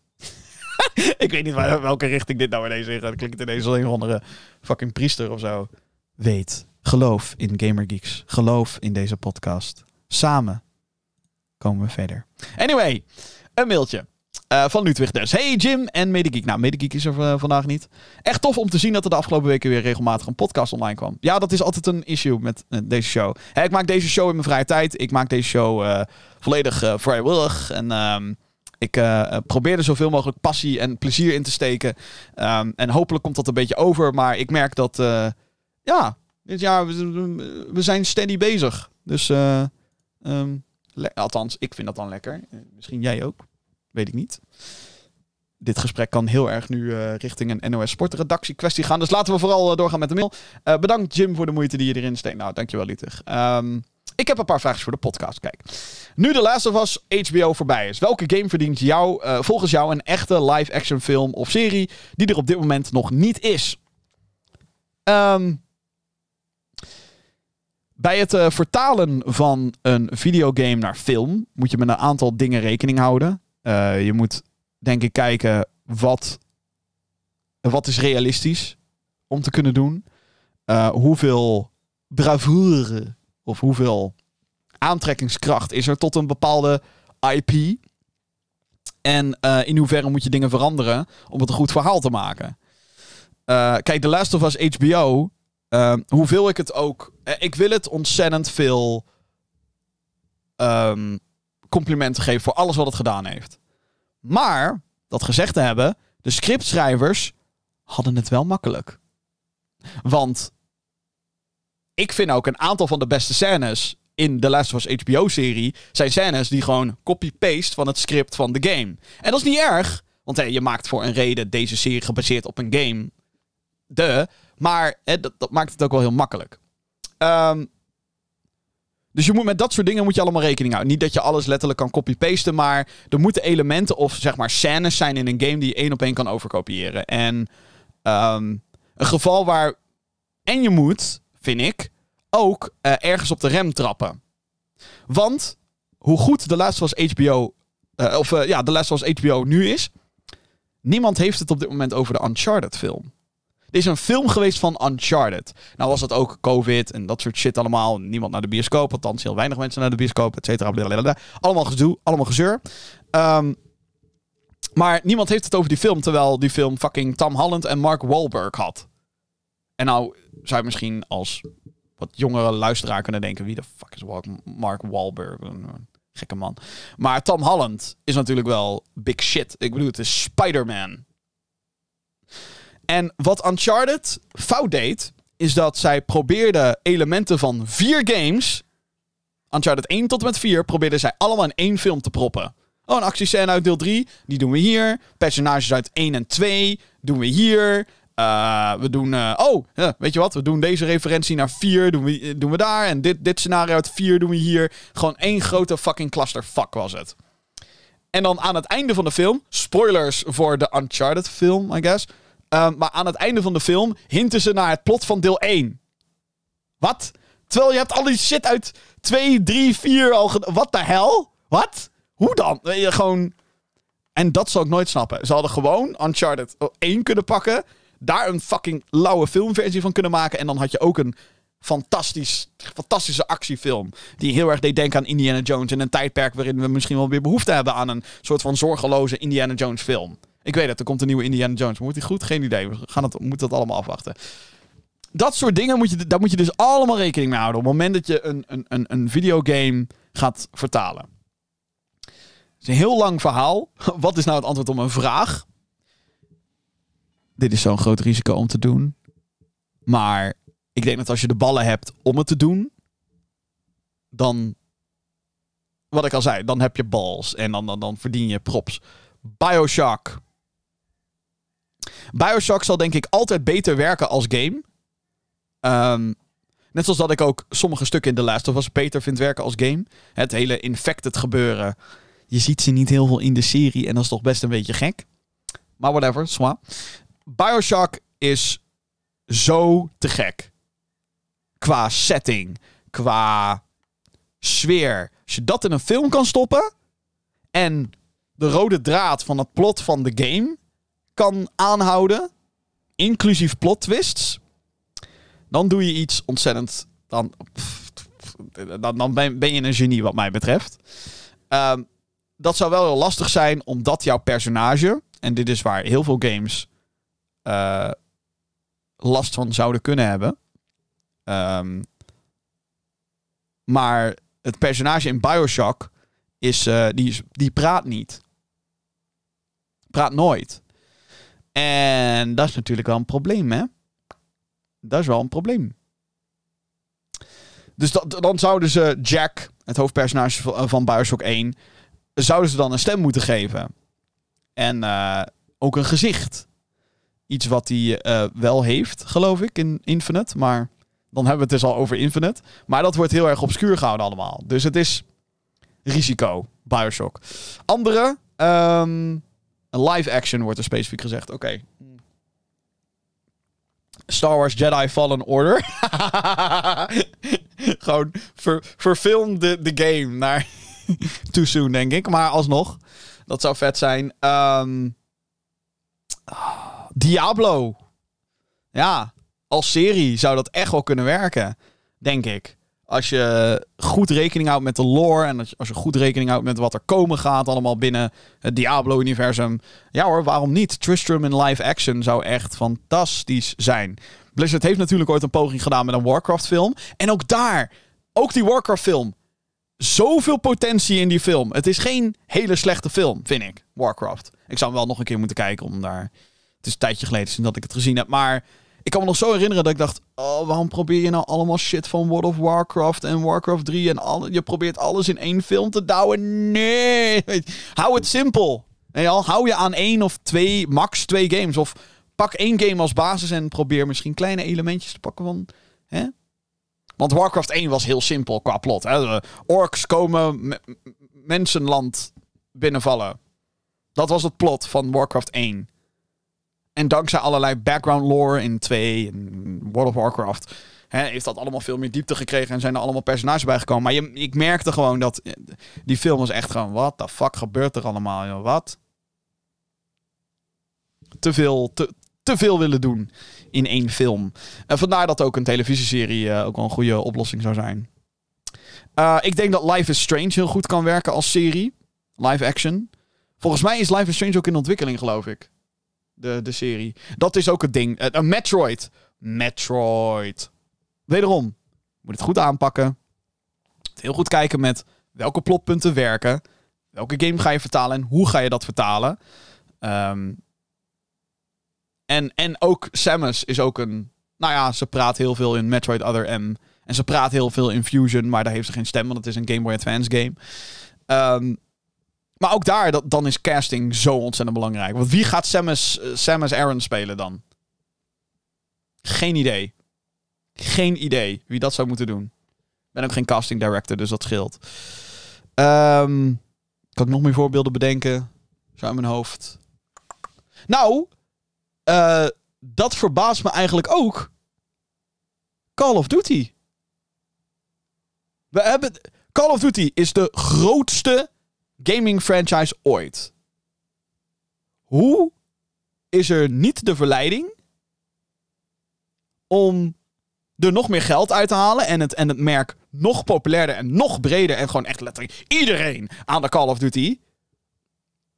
ik weet niet welke richting dit nou ineens in gaat. Klinkt ineens als een andere fucking priester of zo. Weet. Geloof in Gamergeeks. Geloof in deze podcast. Samen komen we verder. Anyway, een mailtje. Eh, van Ludwig dus. Hey Jim en Medegeek. Nou, Medegeek is er eh, vandaag niet. Echt tof om te zien dat er de afgelopen weken weer regelmatig een podcast online kwam. Ja, dat is altijd een issue met eh, deze show. ik maak deze show in mijn vrije tijd. Ik maak deze show volledig vrijwillig. En ehm, ik probeer er zoveel mogelijk passie en plezier in te steken. Ehm, en hopelijk komt dat een beetje over. Maar ik merk dat, ja, dit jaar, we, zijn steady bezig. Dus, ehm, althans, ik vind dat dan lekker. misschien jij ook. Weet ik niet. Dit gesprek kan heel erg nu eh, richting een NOS Sportredactie kwestie gaan. Dus laten we vooral eh, doorgaan met de mail. Eh, bedankt Jim voor de moeite die je erin steekt. Nou, dankjewel Lietig. Um, ehm, ik heb een paar vragen voor de podcast. Kijk, nu de laatste was HBO voorbij is, welke game verdient jou, volgens jou een echte live-action film of serie die er op dit moment nog niet is? Ehm, bij het vertalen van een videogame naar film moet je met een aantal dingen rekening houden. Eh, je moet denk ik kijken wat, wat is realistisch om te kunnen doen. Eh, hoeveel bravoure of hoeveel aantrekkingskracht is er tot een bepaalde IP. En eh, in hoeverre moet je dingen veranderen om het een goed verhaal te maken. kijk, The Last of Us HBO, ehm, hoeveel ik het ook... ik wil het ontzettend veel... Ehm, complimenten geven voor alles wat het gedaan heeft. Maar, dat gezegd te hebben, de scriptschrijvers hadden het wel makkelijk. Want ik vind ook een aantal van de beste scènes in de Last of Us HBO-serie zijn scènes die gewoon copy-paste van het script van de game. En dat is niet erg, want hey, je maakt voor een reden deze serie gebaseerd op een game. De, maar he, dat, dat, maakt het ook wel heel makkelijk. Um, dus je moet met dat soort dingen moet je allemaal rekening houden. Niet dat je alles letterlijk kan copy-pasten, maar er moeten elementen of zeg maar scènes zijn in een game die je één op één kan overkopiëren. En ehm, een geval waar. En je moet, vind ik, ook eh, ergens op de rem trappen. Want hoe goed de laatste was HBO. of eh, eh, ja, de laatste was HBO nu is. Niemand heeft het op dit moment over de Uncharted film is een film geweest van Uncharted. Nou was dat ook COVID en dat soort shit allemaal. Niemand naar de bioscoop, althans heel weinig mensen naar de bioscoop, et cetera. Allemaal gedoe, allemaal gezeur. Ehm, maar niemand heeft het over die film, terwijl die film fucking Tom Holland en Mark Wahlberg had. En nou zou je misschien als wat jongere luisteraar kunnen denken... wie de fuck is Mark Wahlberg? gekke man. Maar Tom Holland is natuurlijk wel big shit. Ik bedoel, het is Spider-Man. En wat Uncharted fout deed, is dat zij probeerde elementen van vier games, Uncharted 1 tot en met 4, probeerden zij allemaal in één film te proppen. Oh, een actiescène uit deel 3, die doen we hier. Personages uit 1 en 2 doen we hier. Eh, we doen, eh, oh, weet je wat, we doen deze referentie naar 4, doen we, eh, doen we daar. En dit, dit scenario uit 4 doen we hier. Gewoon één grote fucking clusterfuck was het. En dan aan het einde van de film, spoilers voor de Uncharted film, I guess Ehm, maar aan het einde van de film hinten ze naar het plot van deel 1. Wat? Terwijl je hebt al die shit uit 2, 3, 4 al... Wat de hel? Wat? Hoe dan? Je, gewoon... En dat zal ik nooit snappen. Ze hadden gewoon Uncharted 1 kunnen pakken. Daar een fucking lauwe filmversie van kunnen maken. En dan had je ook een fantastisch, fantastische actiefilm. Die heel erg deed denken aan Indiana Jones. In een tijdperk waarin we misschien wel weer behoefte hebben aan een soort van zorgeloze Indiana Jones film. Ik weet dat er komt een nieuwe Indiana Jones. Maar moet hij goed? Geen idee. We gaan dat, moeten dat allemaal afwachten. Dat soort dingen moet je, daar moet je dus allemaal rekening mee houden. Op het moment dat je een, een, een, een videogame gaat vertalen. Het is een heel lang verhaal. Wat is nou het antwoord op mijn vraag? Dit is zo'n groot risico om te doen. Maar ik denk dat als je de ballen hebt om het te doen, dan. Wat ik al zei, dan heb je balls en dan, dan, dan verdien je props. Bioshock Bioshock zal denk ik altijd beter werken als game. Ehm, net zoals dat ik ook sommige stukken in The Last of Us beter vind werken als game. Het hele infected gebeuren. Je ziet ze niet heel veel in de serie en dat is toch best een beetje gek. Maar whatever, swa. Bioshock is zo te gek. Qua setting, qua sfeer. Als je dat in een film kan stoppen en de rode draad van het plot van de game kan aanhouden, inclusief plot twists, dan doe je iets ontzettend. Dan, dan, dan ben, je een genie, wat mij betreft. Ehm, dat zou wel lastig zijn, omdat jouw personage, en dit is waar heel veel games eh, last van zouden kunnen hebben. Ehm, maar het personage in Bioshock is, eh, die, die praat niet. Praat nooit. En dat is natuurlijk wel een probleem, hè? Dat is wel een probleem. Dus dan zouden ze Jack, het hoofdpersonage van Bioshock 1, zouden ze dan een stem moeten geven. En eh, ook een gezicht. Iets wat hij eh, wel heeft, geloof ik, in Infinite. Maar dan hebben we het dus al over Infinite. Maar dat wordt heel erg obscuur gehouden allemaal. Dus het is risico, Bioshock. Andere, ehm, een live action wordt er specifiek gezegd. Oké. Star Wars Jedi Fallen Order. Gewoon ver, verfilm de, de game naar too soon, denk ik. Maar alsnog, dat zou vet zijn. Ehm, Diablo. Ja, als serie zou dat echt wel kunnen werken, denk ik als je goed rekening houdt met de lore en als je, goed rekening houdt met wat er komen gaat, allemaal binnen het Diablo-universum. Ja hoor, waarom niet? Tristram in live action zou echt fantastisch zijn. Blizzard heeft natuurlijk ooit een poging gedaan met een Warcraft-film. En ook daar, ook die Warcraft-film. Zoveel potentie in die film. Het is geen hele slechte film, vind ik, Warcraft. Ik zou hem wel nog een keer moeten kijken om daar... Het is een tijdje geleden sinds dat ik het gezien heb, maar ik kan me nog zo herinneren dat ik dacht: oh, waarom probeer je nou allemaal shit van World of Warcraft en Warcraft 3 en al, je probeert alles in één film te douwen? Nee, hou het simpel. Nee, al hou je aan één of twee, max twee games. Of pak één game als basis en probeer misschien kleine elementjes te pakken van. Hè? Want Warcraft 1 was heel simpel qua plot. Hè? Orks komen mensenland binnenvallen. Dat was het plot van Warcraft 1. En dankzij allerlei background lore in 2 en World of Warcraft hè, heeft dat allemaal veel meer diepte gekregen en zijn er allemaal personages bijgekomen. Maar je, ik merkte gewoon dat eh, die film was echt gewoon, wat de fuck gebeurt er allemaal? Joh? Wat? Te veel, te, te veel willen doen in één film. En vandaar dat ook een televisieserie eh, ook wel een goede oplossing zou zijn. Eh, ik denk dat Life is Strange heel goed kan werken als serie. Live action. Volgens mij is Life is Strange ook in ontwikkeling, geloof ik de, de serie. Dat is ook het ding. Een eh, nou, Metroid. Metroid. Wederom, moet het goed aanpakken. Heel goed kijken met welke plotpunten werken. Welke game ga je vertalen en hoe ga je dat vertalen. Ehm, en, en ook Samus is ook een... Nou ja, ze praat heel veel in Metroid Other M. En ze praat heel veel in Fusion, maar daar heeft ze geen stem, want het is een Game Boy Advance game. Um, maar ook daar, dat, dan is casting zo ontzettend belangrijk. Want wie gaat Samus, eh, Samus Aaron spelen dan? Geen idee. Geen idee wie dat zou moeten doen. Ik ben ook geen casting director, dus dat scheelt. Um, kan ik nog meer voorbeelden bedenken? Zo in mijn hoofd. Nou, eh, dat verbaast me eigenlijk ook. Call of Duty. We hebben... Call of Duty is de grootste gaming franchise ooit. Hoe is er niet de verleiding om er nog meer geld uit te halen en het, en het merk nog populairder en nog breder en gewoon echt letterlijk iedereen aan de Call of Duty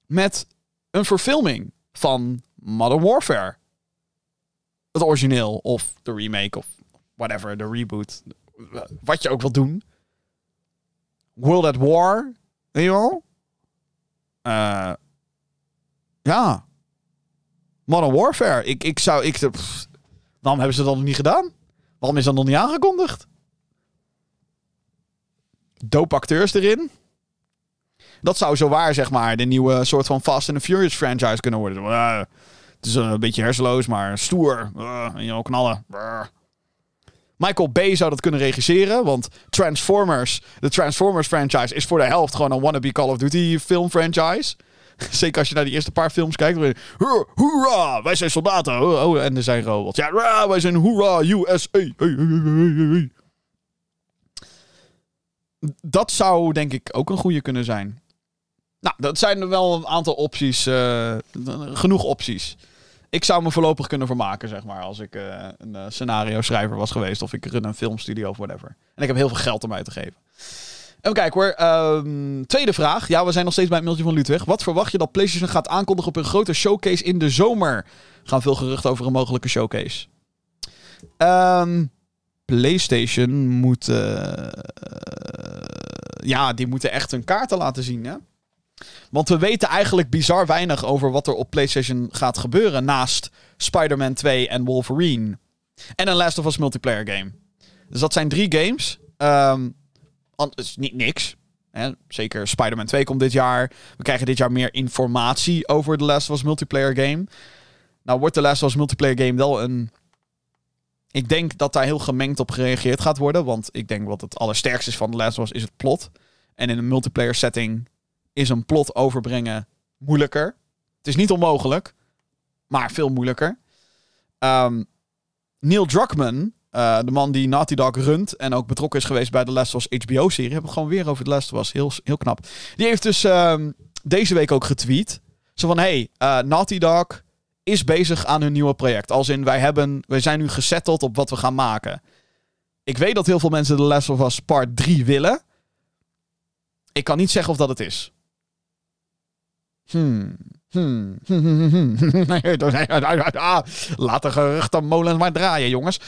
met een verfilming van Modern Warfare. Het origineel of de remake of whatever, de reboot. Wat je ook wil doen. World at War, weet je eh, ja. Modern Warfare. Ik, ik zou. Ik, waarom hebben ze dat nog niet gedaan? Waarom is dat nog niet aangekondigd? Dope acteurs erin. Dat zou waar zeg maar, de nieuwe soort van Fast and the Furious franchise kunnen worden. Eh, het is een beetje hersenloos, maar stoer. Uh, en je knallen. Michael Bay zou dat kunnen regisseren. Want Transformers, de Transformers franchise, is voor de helft gewoon een wannabe Call of Duty film franchise. Zeker als je naar die eerste paar films kijkt. Je, hoera, wij zijn soldaten. Oh, oh, en er zijn robots. Ja, wij zijn hoera, USA. dat zou denk ik ook een goede kunnen zijn. Nou, dat zijn er wel een aantal opties. Eh, genoeg opties ik zou me voorlopig kunnen vermaken, zeg maar. Als ik eh, een uh, scenario schrijver was geweest. Of ik run een filmstudio of whatever. En ik heb heel veel geld om uit te geven. Even kijken hoor. Ehm, tweede vraag. Ja, we zijn nog steeds bij het mailtje van Ludwig. Wat verwacht je dat PlayStation gaat aankondigen op een grote showcase in de zomer? gaan veel geruchten over een mogelijke showcase. Um, PlayStation moet. Eh, ja, die moeten echt hun kaarten laten zien. Hè? Want we weten eigenlijk bizar weinig over wat er op PlayStation gaat gebeuren naast Spider-Man 2 en Wolverine. En een Last of Us multiplayer game. Dus dat zijn drie games. Um, is niet niks. Hè? Zeker Spider-Man 2 komt dit jaar. We krijgen dit jaar meer informatie over de Last of Us multiplayer game. Nou wordt de Last of Us multiplayer game wel een... Ik denk dat daar heel gemengd op gereageerd gaat worden. Want ik denk wat het allersterkste is van de Last of Us is het plot. En in een multiplayer setting is een plot overbrengen moeilijker. Het is niet onmogelijk, maar veel moeilijker. Ehm, Neil Druckmann, eh, de man die Naughty Dog runt en ook betrokken is geweest bij de Last of Us HBO-serie, hebben we gewoon weer over de les was Heel, heel knap. Die heeft dus ehm, deze week ook getweet. Zo van, hey, uh, Naughty Dog is bezig aan hun nieuwe project. Als in, wij, hebben, wij zijn nu gesetteld op wat we gaan maken. Ik weet dat heel veel mensen de Last of Us Part 3 willen. Ik kan niet zeggen of dat het is. Hmm. Hmm. Laat de geruchtenmolen maar draaien, jongens.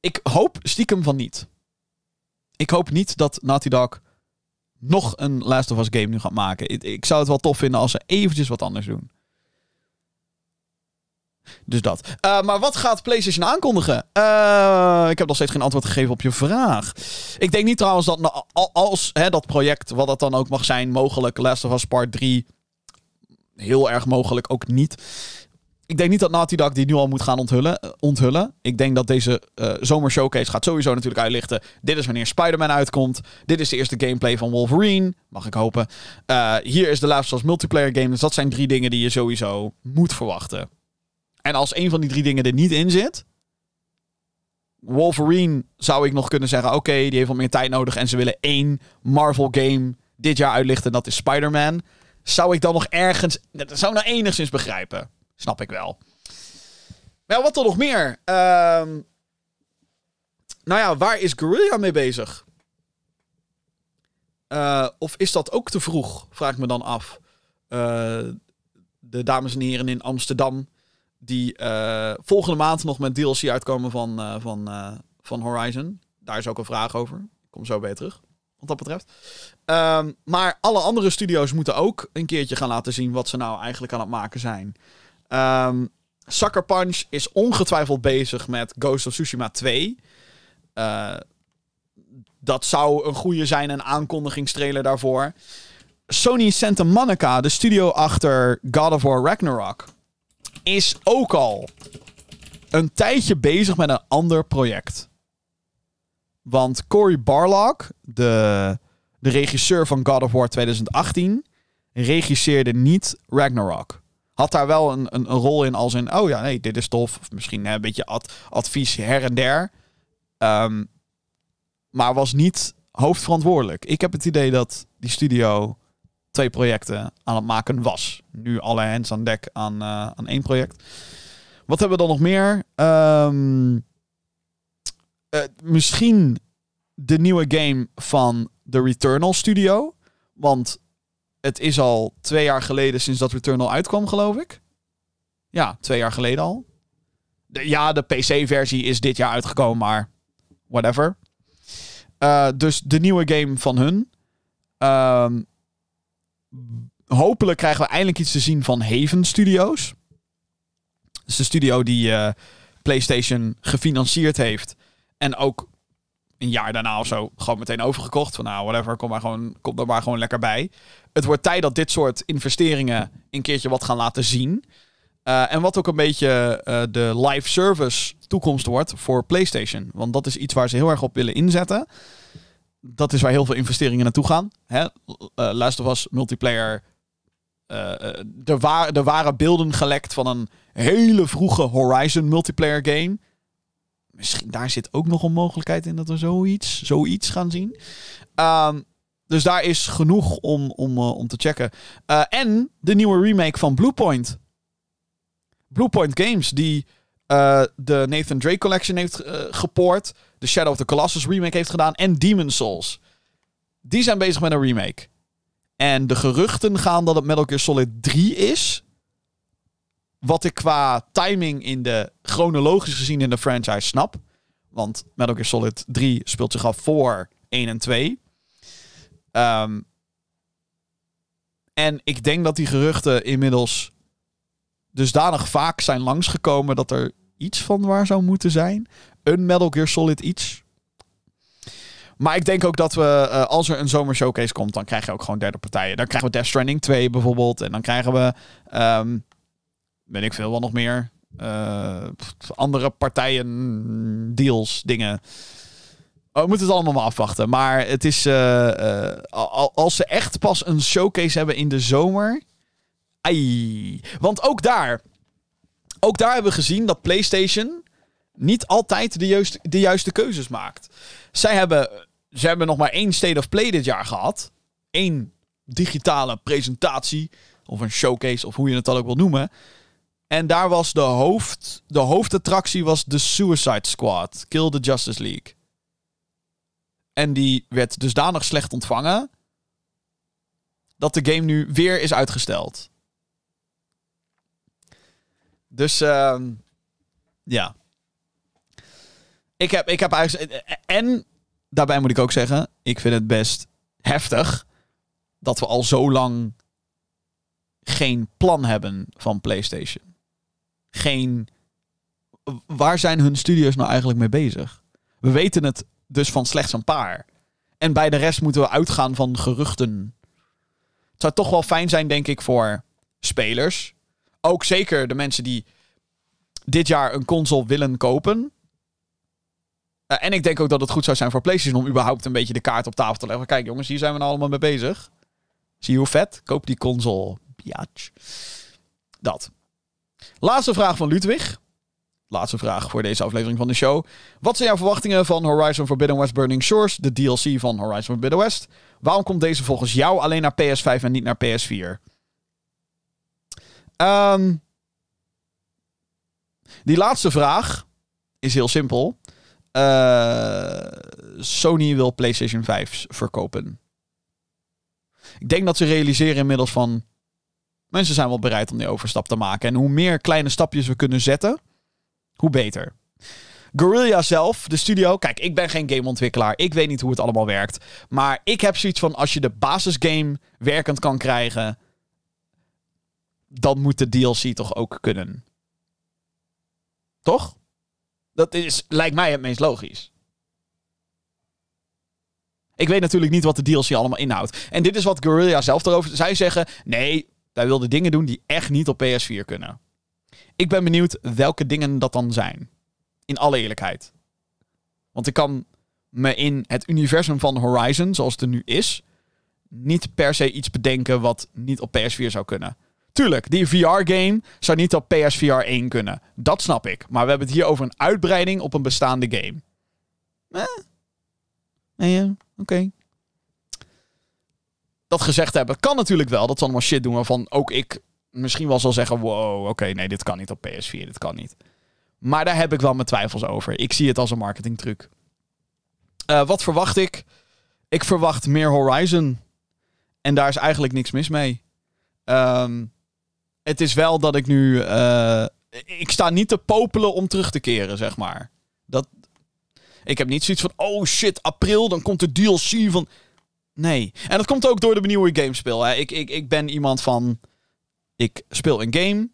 ik hoop stiekem van niet. Ik hoop niet dat Naughty Dog nog een Last of Us game nu gaat maken. Ik, ik zou het wel tof vinden als ze eventjes wat anders doen. Dus dat. Eh, maar wat gaat PlayStation aankondigen? Eh, ik heb nog steeds geen antwoord gegeven op je vraag. Ik denk niet trouwens dat als hè, dat project, wat dat dan ook mag zijn, mogelijk Last of Us Part 3, heel erg mogelijk ook niet. Ik denk niet dat Naughty Dog die nu al moet gaan onthullen. Eh, onthullen. Ik denk dat deze zomer showcase gaat sowieso natuurlijk uitlichten. Dit is wanneer Spider-Man uitkomt. Dit is de eerste gameplay van Wolverine. Mag ik hopen. hier is de Last of Us multiplayer game. Dus dat zijn drie dingen die je sowieso moet verwachten. En als een van die drie dingen er niet in zit. Wolverine zou ik nog kunnen zeggen: oké, die heeft wat meer tijd nodig. En ze willen één Marvel-game dit jaar uitlichten. En dat is Spider-Man. Zou ik dan nog ergens. Dat zou nou enigszins begrijpen. Snap ik wel. Maar wat dan nog meer? Ehm, nou ja, waar is Guerrilla mee bezig? Eh, of is dat ook te vroeg? Vraag ik me dan af. Eh, de dames en heren in Amsterdam die eh, volgende maand nog met DLC uitkomen van, eh, van, eh, van Horizon. Daar is ook een vraag over. Ik kom zo bij terug, wat dat betreft. Ehm, maar alle andere studio's moeten ook een keertje gaan laten zien wat ze nou eigenlijk aan het maken zijn. Ehm, Sucker Punch is ongetwijfeld bezig met Ghost of Tsushima 2. dat zou een goede zijn, een aankondigingstrailer daarvoor. Sony Santa Monica, de studio achter God of War Ragnarok, is ook al een tijdje bezig met een ander project. Want Cory Barlog, de, de regisseur van God of War 2018, regisseerde niet Ragnarok. Had daar wel een, een, een rol in als in, oh ja, nee, dit is tof. Of misschien een beetje advies her en der. Ehm, maar was niet hoofdverantwoordelijk. Ik heb het idee dat die studio twee projecten aan het maken was. Nu alle hands aan dek aan, uh, aan één project. Wat hebben we dan nog meer? Ehm, eh, misschien de nieuwe game van de Returnal Studio. Want het is al twee jaar geleden sinds dat Returnal uitkwam, geloof ik. Ja, twee jaar geleden al. De, ja, de PC-versie is dit jaar uitgekomen, maar whatever. Eh, dus de nieuwe game van hun. Ehm, hopelijk krijgen we eindelijk iets te zien van Haven Studios. Dat is de studio die eh, PlayStation gefinancierd heeft. En ook een jaar daarna of zo gewoon meteen overgekocht. Van nou, whatever, kom, maar gewoon, kom er maar gewoon lekker bij. Het wordt tijd dat dit soort investeringen een keertje wat gaan laten zien. Eh, en wat ook een beetje eh, de live service toekomst wordt voor PlayStation. Want dat is iets waar ze heel erg op willen inzetten dat is waar heel veel investeringen naartoe gaan. Hè? was eh, was multiplayer. Eh, eh, er, waren er waren beelden gelekt van een hele vroege Horizon multiplayer game. Misschien daar zit ook nog een mogelijkheid in dat we zoiets, zoiets gaan zien. Ehm, dus daar is genoeg om, om, om te checken. en de nieuwe remake van Bluepoint. Bluepoint Games, die eh, de Nathan Drake Collection heeft uh, gepoord. De Shadow of the Colossus remake heeft gedaan. En Demon Souls. Die zijn bezig met een remake. En de geruchten gaan dat het Metal Gear Solid 3 is. Wat ik qua timing in de chronologisch gezien in de franchise snap. Want Metal Gear Solid 3 speelt zich af voor 1 en 2. Ehm, en ik denk dat die geruchten inmiddels dusdanig vaak zijn langsgekomen dat er iets van waar zou moeten zijn. Een Metal Gear Solid iets. Maar ik denk ook dat we, eh, als er een zomer showcase komt, dan krijg je ook gewoon derde partijen. Dan krijgen we Death Stranding 2 bijvoorbeeld. En dan krijgen we, um, ehm, ben ik veel wel nog meer, eh, andere partijen, deals, dingen. Oh, we moeten het allemaal maar afwachten. Maar het is, eh, als ze echt pas een showcase hebben in de zomer, want ook daar, ook daar hebben we gezien dat PlayStation niet altijd de juiste, de juiste keuzes maakt. Zij hebben, ze hebben nog maar één State of Play dit jaar gehad. Eén digitale presentatie, of een showcase, of hoe je het dan ook wil noemen. En daar was de, hoofd, de hoofdattractie was de Suicide Squad, Kill the Justice League. En die werd dusdanig slecht ontvangen dat de game nu weer is uitgesteld. Dus ehm, ja. Ik heb, ik heb eigenlijk. Eh, eh, en daarbij moet ik ook zeggen, ik vind het best heftig dat we al zo lang geen plan hebben van PlayStation. Geen. Waar zijn hun studios nou eigenlijk mee bezig? We weten het dus van slechts een paar. En bij de rest moeten we uitgaan van geruchten. Het zou toch wel fijn zijn, denk ik, voor spelers ook zeker de mensen die dit jaar een console willen kopen. Eh, en ik denk ook dat het goed zou zijn voor PlayStation om überhaupt een beetje de kaart op tafel te leggen. Kijk jongens, hier zijn we nou allemaal mee bezig. Zie je hoe vet? Koop die console. ja Dat. Laatste vraag van Ludwig. Laatste vraag voor deze aflevering van de show. Wat zijn jouw verwachtingen van Horizon Forbidden West Burning Shores, de DLC van Horizon Forbidden West? Waarom komt deze volgens jou alleen naar PS5 en niet naar PS4? Ehm, die laatste vraag is heel simpel. Eh, Sony wil PlayStation 5 verkopen. Ik denk dat ze realiseren inmiddels van. Mensen zijn wel bereid om die overstap te maken. En hoe meer kleine stapjes we kunnen zetten, hoe beter. Guerrilla zelf, de studio. Kijk, ik ben geen gameontwikkelaar. Ik weet niet hoe het allemaal werkt. Maar ik heb zoiets van: als je de basisgame werkend kan krijgen dan moet de DLC toch ook kunnen. Toch? Dat is, lijkt mij het meest logisch. Ik weet natuurlijk niet wat de DLC allemaal inhoudt. En dit is wat Guerrilla zelf erover... Zij zeggen, nee, wij wilden dingen doen die echt niet op PS4 kunnen. Ik ben benieuwd welke dingen dat dan zijn. In alle eerlijkheid. Want ik kan me in het universum van Horizon, zoals het er nu is... niet per se iets bedenken wat niet op PS4 zou kunnen. Tuurlijk, die VR-game zou niet op PSVR 1 kunnen. Dat snap ik. Maar we hebben het hier over een uitbreiding op een bestaande game. Eh? Nee, eh, oké. Dat gezegd hebben kan natuurlijk wel. Dat zal allemaal shit doen waarvan ook ik misschien wel zal zeggen... Wow, oké, nee, dit kan niet op PS4, dit kan niet. Maar daar heb ik wel mijn twijfels over. Ik zie het als een marketingtruc. Uh, wat verwacht ik? Ik verwacht meer Horizon. En daar is eigenlijk niks mis mee. Um, het is wel dat ik nu. Eh, ik sta niet te popelen om terug te keren, zeg maar. Dat, ik heb niet zoiets van. Oh shit, april, dan komt de DLC van. Nee. En dat komt ook door de nieuwe gamespeel. ik Ik, ik, ik ben iemand van. Ik speel een game.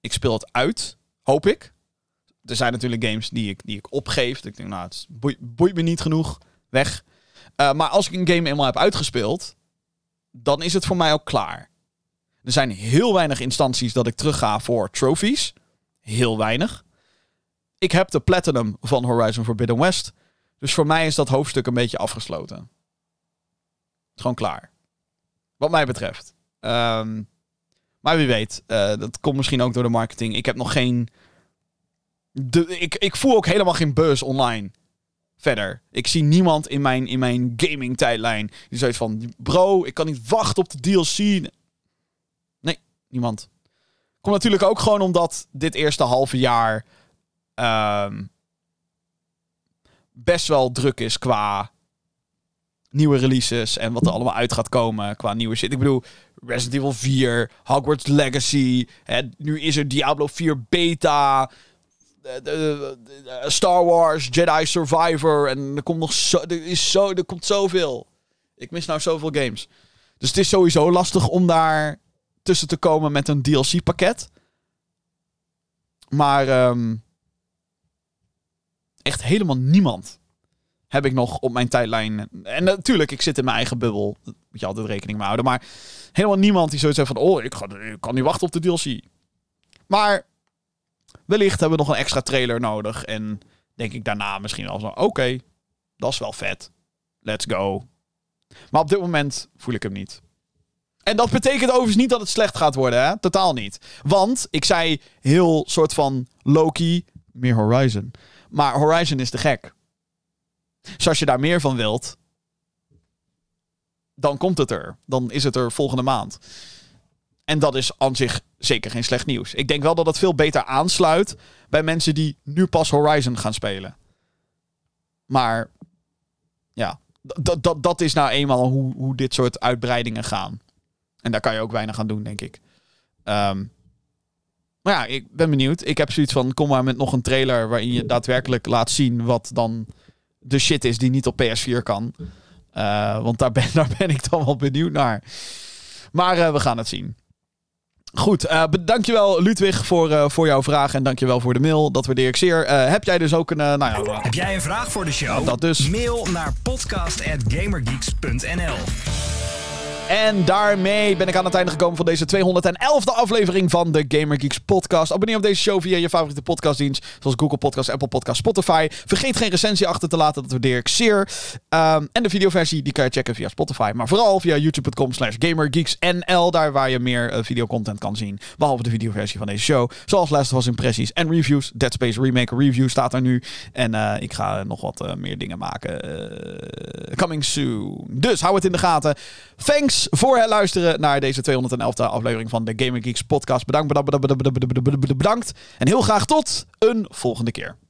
Ik speel het uit. Hoop ik. Er zijn natuurlijk games die ik, die ik opgeef. Ik denk, nou, het boeit, me niet genoeg. Weg. Eh, maar als ik een game eenmaal heb uitgespeeld. dan is het voor mij ook klaar. Er zijn heel weinig instanties dat ik terugga voor trophies. Heel weinig. Ik heb de platinum van Horizon Forbidden West. Dus voor mij is dat hoofdstuk een beetje afgesloten. Gewoon klaar. Wat mij betreft. Ehm, maar wie weet, eh, dat komt misschien ook door de marketing. Ik heb nog geen. De, ik, ik voel ook helemaal geen buzz online. Verder. Ik zie niemand in mijn, in mijn gaming tijdlijn die zoiets van: bro, ik kan niet wachten op de DLC niemand. Komt natuurlijk ook gewoon omdat dit eerste halve jaar ehm, best wel druk is qua nieuwe releases en wat er allemaal uit gaat komen qua nieuwe shit. Ik bedoel, Resident Evil 4, Hogwarts Legacy, hè, nu is er Diablo 4 beta, de, Star Wars, Jedi Survivor en er komt nog zo, er is zo, er komt zoveel. Ik mis nou zoveel games. Dus het is sowieso lastig om daar tussen te komen met een DLC-pakket. Maar ehm, echt helemaal niemand heb ik nog op mijn tijdlijn. En natuurlijk, ik zit in mijn eigen bubbel. Daar moet je altijd rekening mee houden. Maar helemaal niemand die zoiets heeft van... Oh, ik, ga, ik kan niet wachten op de DLC. Maar wellicht hebben we nog een extra trailer nodig. En denk ik daarna misschien wel zo... Oké, dat is wel vet. Let's go. Maar op dit moment voel ik hem niet. En dat betekent overigens niet dat het slecht gaat worden, hè? Totaal niet. Want ik zei heel soort van Loki, meer Horizon. Maar Horizon is te gek. Dus als je daar meer van wilt, dan komt het er. Dan is het er volgende maand. En dat is aan zich zeker geen slecht nieuws. Ik denk wel dat het veel beter aansluit bij mensen die nu pas Horizon gaan spelen. Maar ja, dat, dat, dat is nou eenmaal hoe, hoe dit soort uitbreidingen gaan. En daar kan je ook weinig aan doen, denk ik. Ehm, maar ja, ik ben benieuwd. Ik heb zoiets van, kom maar met nog een trailer waarin je daadwerkelijk laat zien wat dan de shit is die niet op PS4 kan. Eh, want daar ben, daar ben ik dan wel benieuwd naar. Maar eh, we gaan het zien. Goed, uh, dankjewel Ludwig voor, voor jouw vraag en dankjewel voor de mail. Dat waardeer ik zeer. heb jij dus ook een... nou ja, heb jij een vraag voor de show? dat dus. Mail naar podcast.gamergeeks.nl en daarmee ben ik aan het einde gekomen van deze 211e aflevering van de Gamer Geeks podcast. Abonneer op deze show via je favoriete podcastdienst, zoals Google Podcast, Apple Podcast, Spotify. Vergeet geen recensie achter te laten, dat waardeer ik zeer. Ehm, en de videoversie, die kan je checken via Spotify, maar vooral via youtube.com slash gamergeeksnl, daar waar je meer uh, videocontent kan zien, behalve de videoversie van deze show. Zoals Last was impressies en reviews. Dead Space Remake Review staat er nu. En eh, ik ga nog wat eh, meer dingen maken. coming soon. Dus hou het in de gaten. Thanks voor het luisteren naar deze 211e aflevering van de Gaming Geeks podcast. Bedankt, bedankt, bedankt, bedankt, bedankt. En heel graag tot een volgende keer.